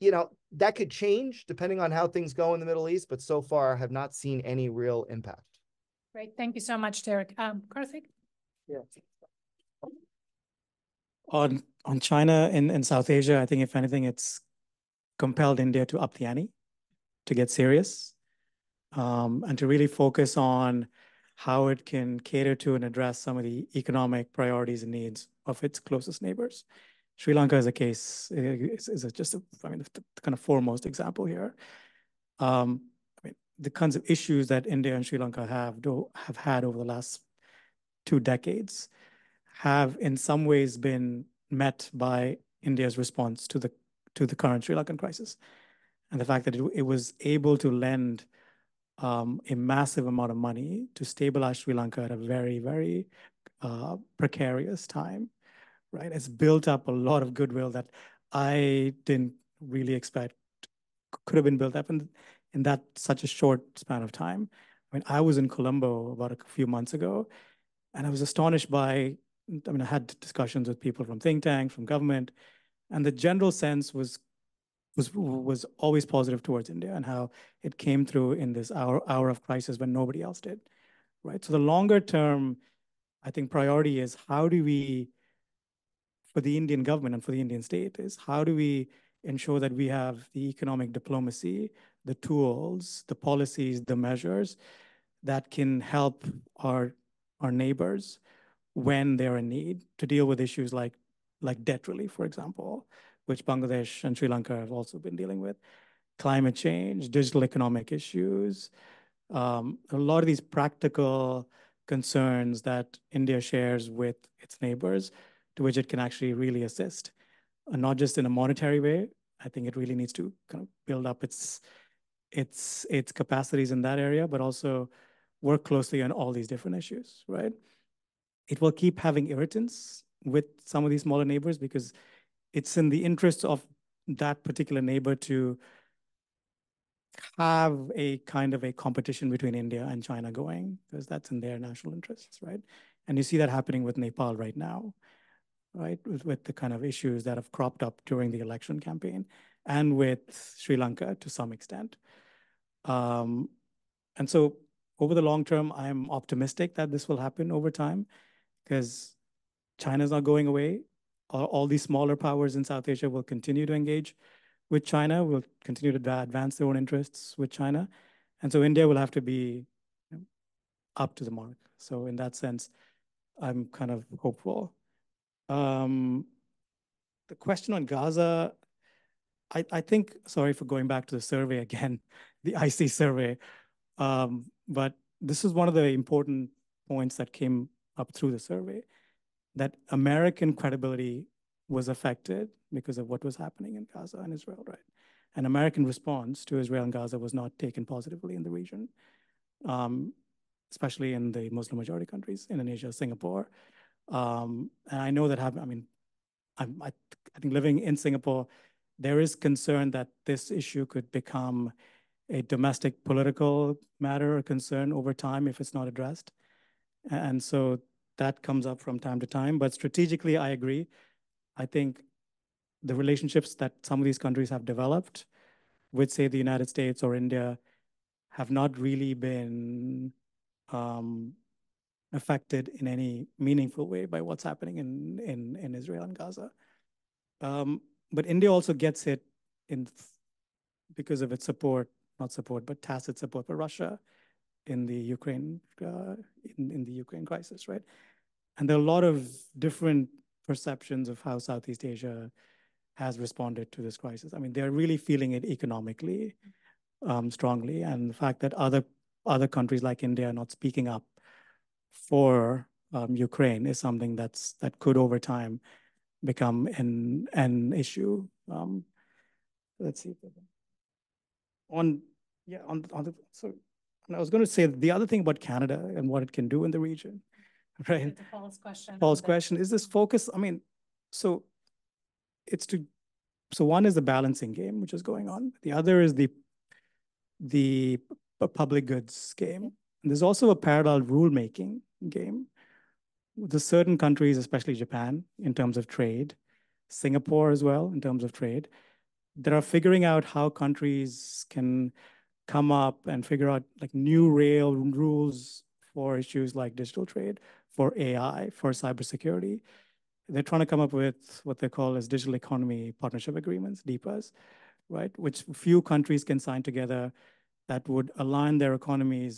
you know, that could change depending on how things go in the Middle East, but so far have not seen any real impact. Great, thank you so much, Derek. Um, Karthik. Yeah. On on China and, and South Asia, I think if anything, it's compelled India to up the ante, to get serious, um, and to really focus on how it can cater to and address some of the economic priorities and needs of its closest neighbors. Sri Lanka is a case, is, is a, just, a, I mean, the, the, kind of foremost example here. Um, I mean, the kinds of issues that India and Sri Lanka have do, have had over the last two decades have in some ways been met by India's response to the to the current Sri Lankan crisis, and the fact that it, it was able to lend um, a massive amount of money to stabilize Sri Lanka at a very very uh, precarious time, right? It's built up a lot of goodwill that I didn't really expect could have been built up in in that such a short span of time. I mean, I was in Colombo about a few months ago, and I was astonished by, I mean, I had discussions with people from think tank, from government, and the general sense was was was always positive towards India and how it came through in this hour hour of crisis when nobody else did, right? So the longer term, I think priority is how do we, for the Indian government and for the Indian state, is how do we ensure that we have the economic diplomacy, the tools, the policies, the measures that can help our our neighbors when they're in need to deal with issues like, like debt relief, for example, which Bangladesh and Sri Lanka have also been dealing with, climate change, digital economic issues, um, a lot of these practical concerns that India shares with its neighbors to which it can actually really assist, uh, not just in a monetary way. I think it really needs to kind of build up its its its capacities in that area, but also work closely on all these different issues, right? It will keep having irritants with some of these smaller neighbors because it's in the interest of that particular neighbor to have a kind of a competition between India and China going because that's in their national interests, right? And you see that happening with Nepal right now, right? With, with the kind of issues that have cropped up during the election campaign and with Sri Lanka to some extent. Um, and so over the long term, I am optimistic that this will happen over time because China's not going away. All, all these smaller powers in South Asia will continue to engage with China, will continue to advance their own interests with China. And so India will have to be you know, up to the mark. So in that sense, I'm kind of hopeful. Um, the question on Gaza, I, I think, sorry for going back to the survey again, the IC survey. Um, but this is one of the important points that came up through the survey, that American credibility was affected because of what was happening in Gaza and Israel, right? And American response to Israel and Gaza was not taken positively in the region, um, especially in the Muslim majority countries, Indonesia, Singapore. Um, and I know that happened, I mean, I, I, think living in Singapore, there is concern that this issue could become a domestic political matter or concern over time if it's not addressed. And so that comes up from time to time. But strategically, I agree. I think the relationships that some of these countries have developed with, say, the United States or India have not really been um, affected in any meaningful way by what's happening in, in, in Israel and Gaza. Um, but India also gets it in because of its support not support, but tacit support for Russia in the Ukraine uh, in, in the Ukraine crisis, right? And there are a lot of different perceptions of how Southeast Asia has responded to this crisis. I mean, they're really feeling it economically um, strongly, and the fact that other other countries like India are not speaking up for um, Ukraine is something that's that could over time become an an issue. Um, let's see. On yeah, on, on the, so and I was going to say the other thing about Canada and what it can do in the region, right? It's Paul's question. Paul's question is this focus. I mean, so it's to, so one is the balancing game which is going on. The other is the the public goods game. And there's also a parallel rulemaking game. The certain countries, especially Japan, in terms of trade, Singapore as well, in terms of trade, that are figuring out how countries can come up and figure out like new rail rules for issues like digital trade, for AI, for cybersecurity. They're trying to come up with what they call as digital economy partnership agreements, DEPAs, right? Which few countries can sign together that would align their economies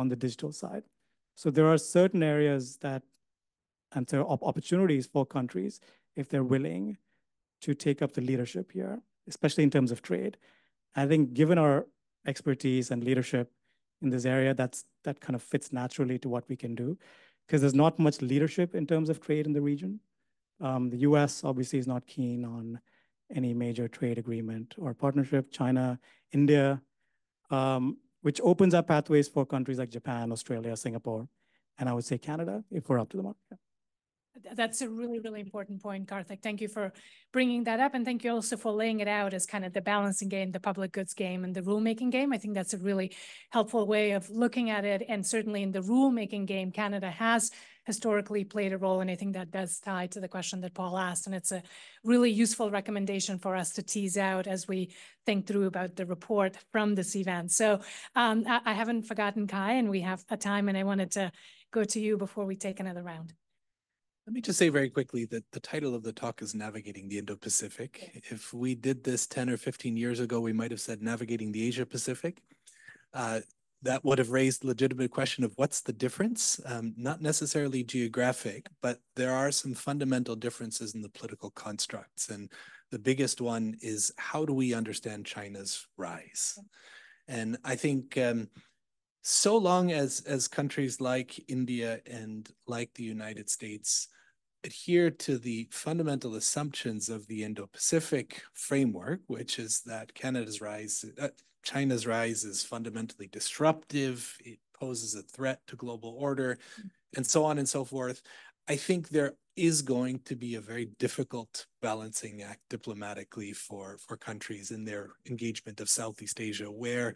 on the digital side. So there are certain areas that, and there are opportunities for countries if they're willing to take up the leadership here, especially in terms of trade. I think given our expertise and leadership in this area that's that kind of fits naturally to what we can do because there's not much leadership in terms of trade in the region. Um, the US obviously is not keen on any major trade agreement or partnership, China, India, um, which opens up pathways for countries like Japan, Australia, Singapore, and I would say Canada if we're up to the market. That's a really, really important point, Karthik. Thank you for bringing that up. And thank you also for laying it out as kind of the balancing game, the public goods game, and the rulemaking game. I think that's a really helpful way of looking at it. And certainly in the rulemaking game, Canada has historically played a role. And I think that does tie to the question that Paul asked. And it's a really useful recommendation for us to tease out as we think through about the report from this event. So um, I, I haven't forgotten Kai, and we have a time, and I wanted to go to you before we take another round. Let me just say very quickly that the title of the talk is Navigating the Indo Pacific. If we did this 10 or 15 years ago, we might have said Navigating the Asia Pacific. Uh, that would have raised legitimate question of what's the difference, um, not necessarily geographic, but there are some fundamental differences in the political constructs. And the biggest one is how do we understand China's rise? And I think um, so long as, as countries like India and like the United States adhere to the fundamental assumptions of the Indo-Pacific framework, which is that Canada's rise, uh, China's rise is fundamentally disruptive, it poses a threat to global order, and so on and so forth. I think there is going to be a very difficult balancing act diplomatically for, for countries in their engagement of Southeast Asia, where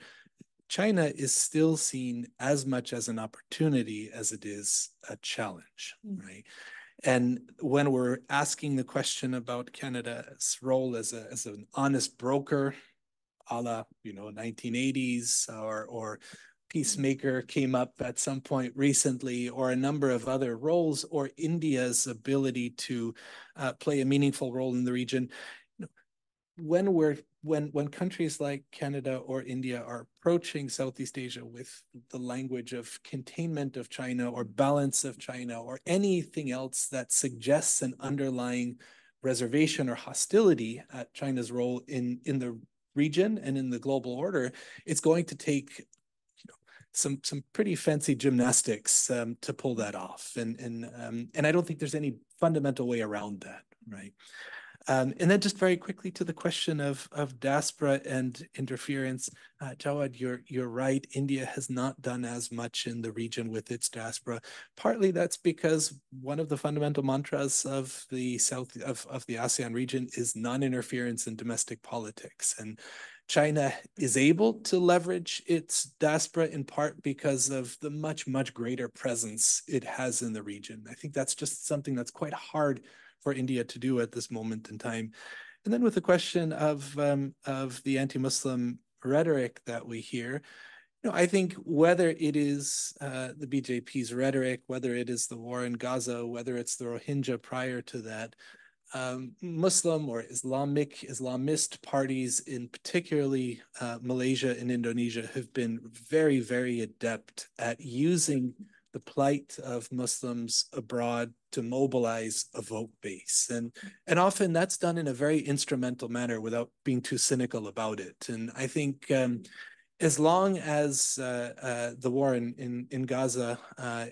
China is still seen as much as an opportunity as it is a challenge, mm -hmm. right? And when we're asking the question about Canada's role as, a, as an honest broker, a la, you know, 1980s or, or Peacemaker came up at some point recently, or a number of other roles, or India's ability to uh, play a meaningful role in the region. When we're when when countries like Canada or India are approaching Southeast Asia with the language of containment of China or balance of China or anything else that suggests an underlying reservation or hostility at China's role in in the region and in the global order, it's going to take some some pretty fancy gymnastics um, to pull that off, and and um, and I don't think there's any fundamental way around that, right? Um, and then just very quickly to the question of, of diaspora and interference, uh, Jawad, you're, you're right. India has not done as much in the region with its diaspora. Partly that's because one of the fundamental mantras of the South of, of the ASEAN region is non-interference in domestic politics. And China is able to leverage its diaspora in part because of the much, much greater presence it has in the region. I think that's just something that's quite hard for India to do at this moment in time. And then with the question of um, of the anti-Muslim rhetoric that we hear, you know, I think whether it is uh, the BJP's rhetoric, whether it is the war in Gaza, whether it's the Rohingya prior to that, um, Muslim or Islamic Islamist parties in particularly uh, Malaysia and Indonesia have been very, very adept at using the plight of Muslims abroad to mobilize a vote base and and often that's done in a very instrumental manner without being too cynical about it and i think um, as long as uh, uh, the war in in, in gaza uh,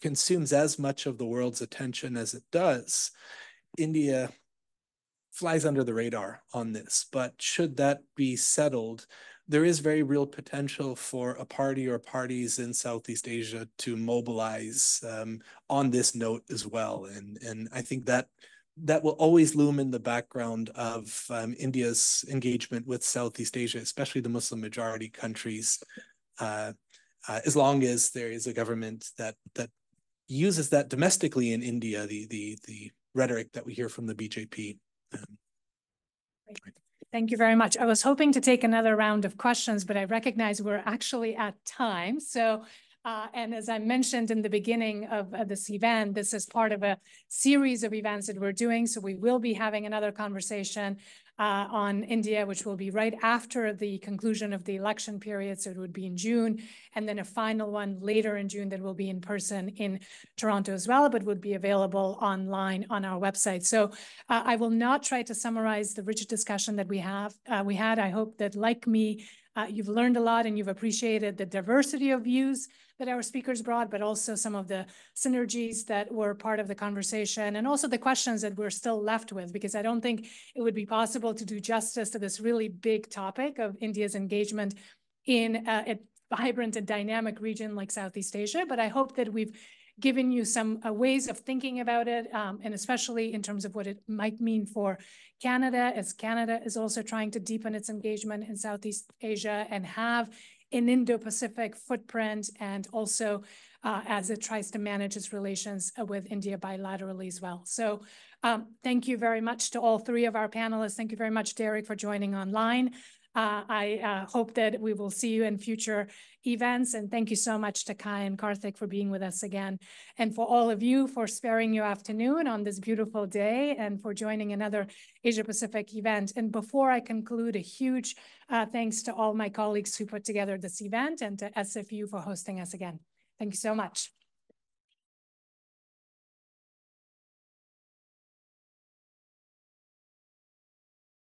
consumes as much of the world's attention as it does india flies under the radar on this but should that be settled there is very real potential for a party or parties in Southeast Asia to mobilize um, on this note as well. And, and I think that that will always loom in the background of um, India's engagement with Southeast Asia, especially the Muslim majority countries, uh, uh, as long as there is a government that that uses that domestically in India, the the the rhetoric that we hear from the BJP. Um, right. Thank you very much. I was hoping to take another round of questions, but I recognize we're actually at time. So, uh, and as I mentioned in the beginning of this event, this is part of a series of events that we're doing. So we will be having another conversation uh, on India, which will be right after the conclusion of the election period. So it would be in June, and then a final one later in June that will be in person in Toronto as well, but would be available online on our website. So uh, I will not try to summarize the rich discussion that we have uh, we had. I hope that, like me, uh, you've learned a lot and you've appreciated the diversity of views that our speakers brought, but also some of the synergies that were part of the conversation and also the questions that we're still left with, because I don't think it would be possible to do justice to this really big topic of India's engagement in a vibrant and dynamic region like Southeast Asia. But I hope that we've given you some uh, ways of thinking about it, um, and especially in terms of what it might mean for Canada, as Canada is also trying to deepen its engagement in Southeast Asia and have an Indo-Pacific footprint and also uh, as it tries to manage its relations uh, with India bilaterally as well. So um, thank you very much to all three of our panelists. Thank you very much, Derek, for joining online. Uh, I uh, hope that we will see you in future events. And thank you so much to Kai and Karthik for being with us again. And for all of you for sparing your afternoon on this beautiful day and for joining another Asia Pacific event. And before I conclude, a huge uh, thanks to all my colleagues who put together this event and to SFU for hosting us again. Thank you so much.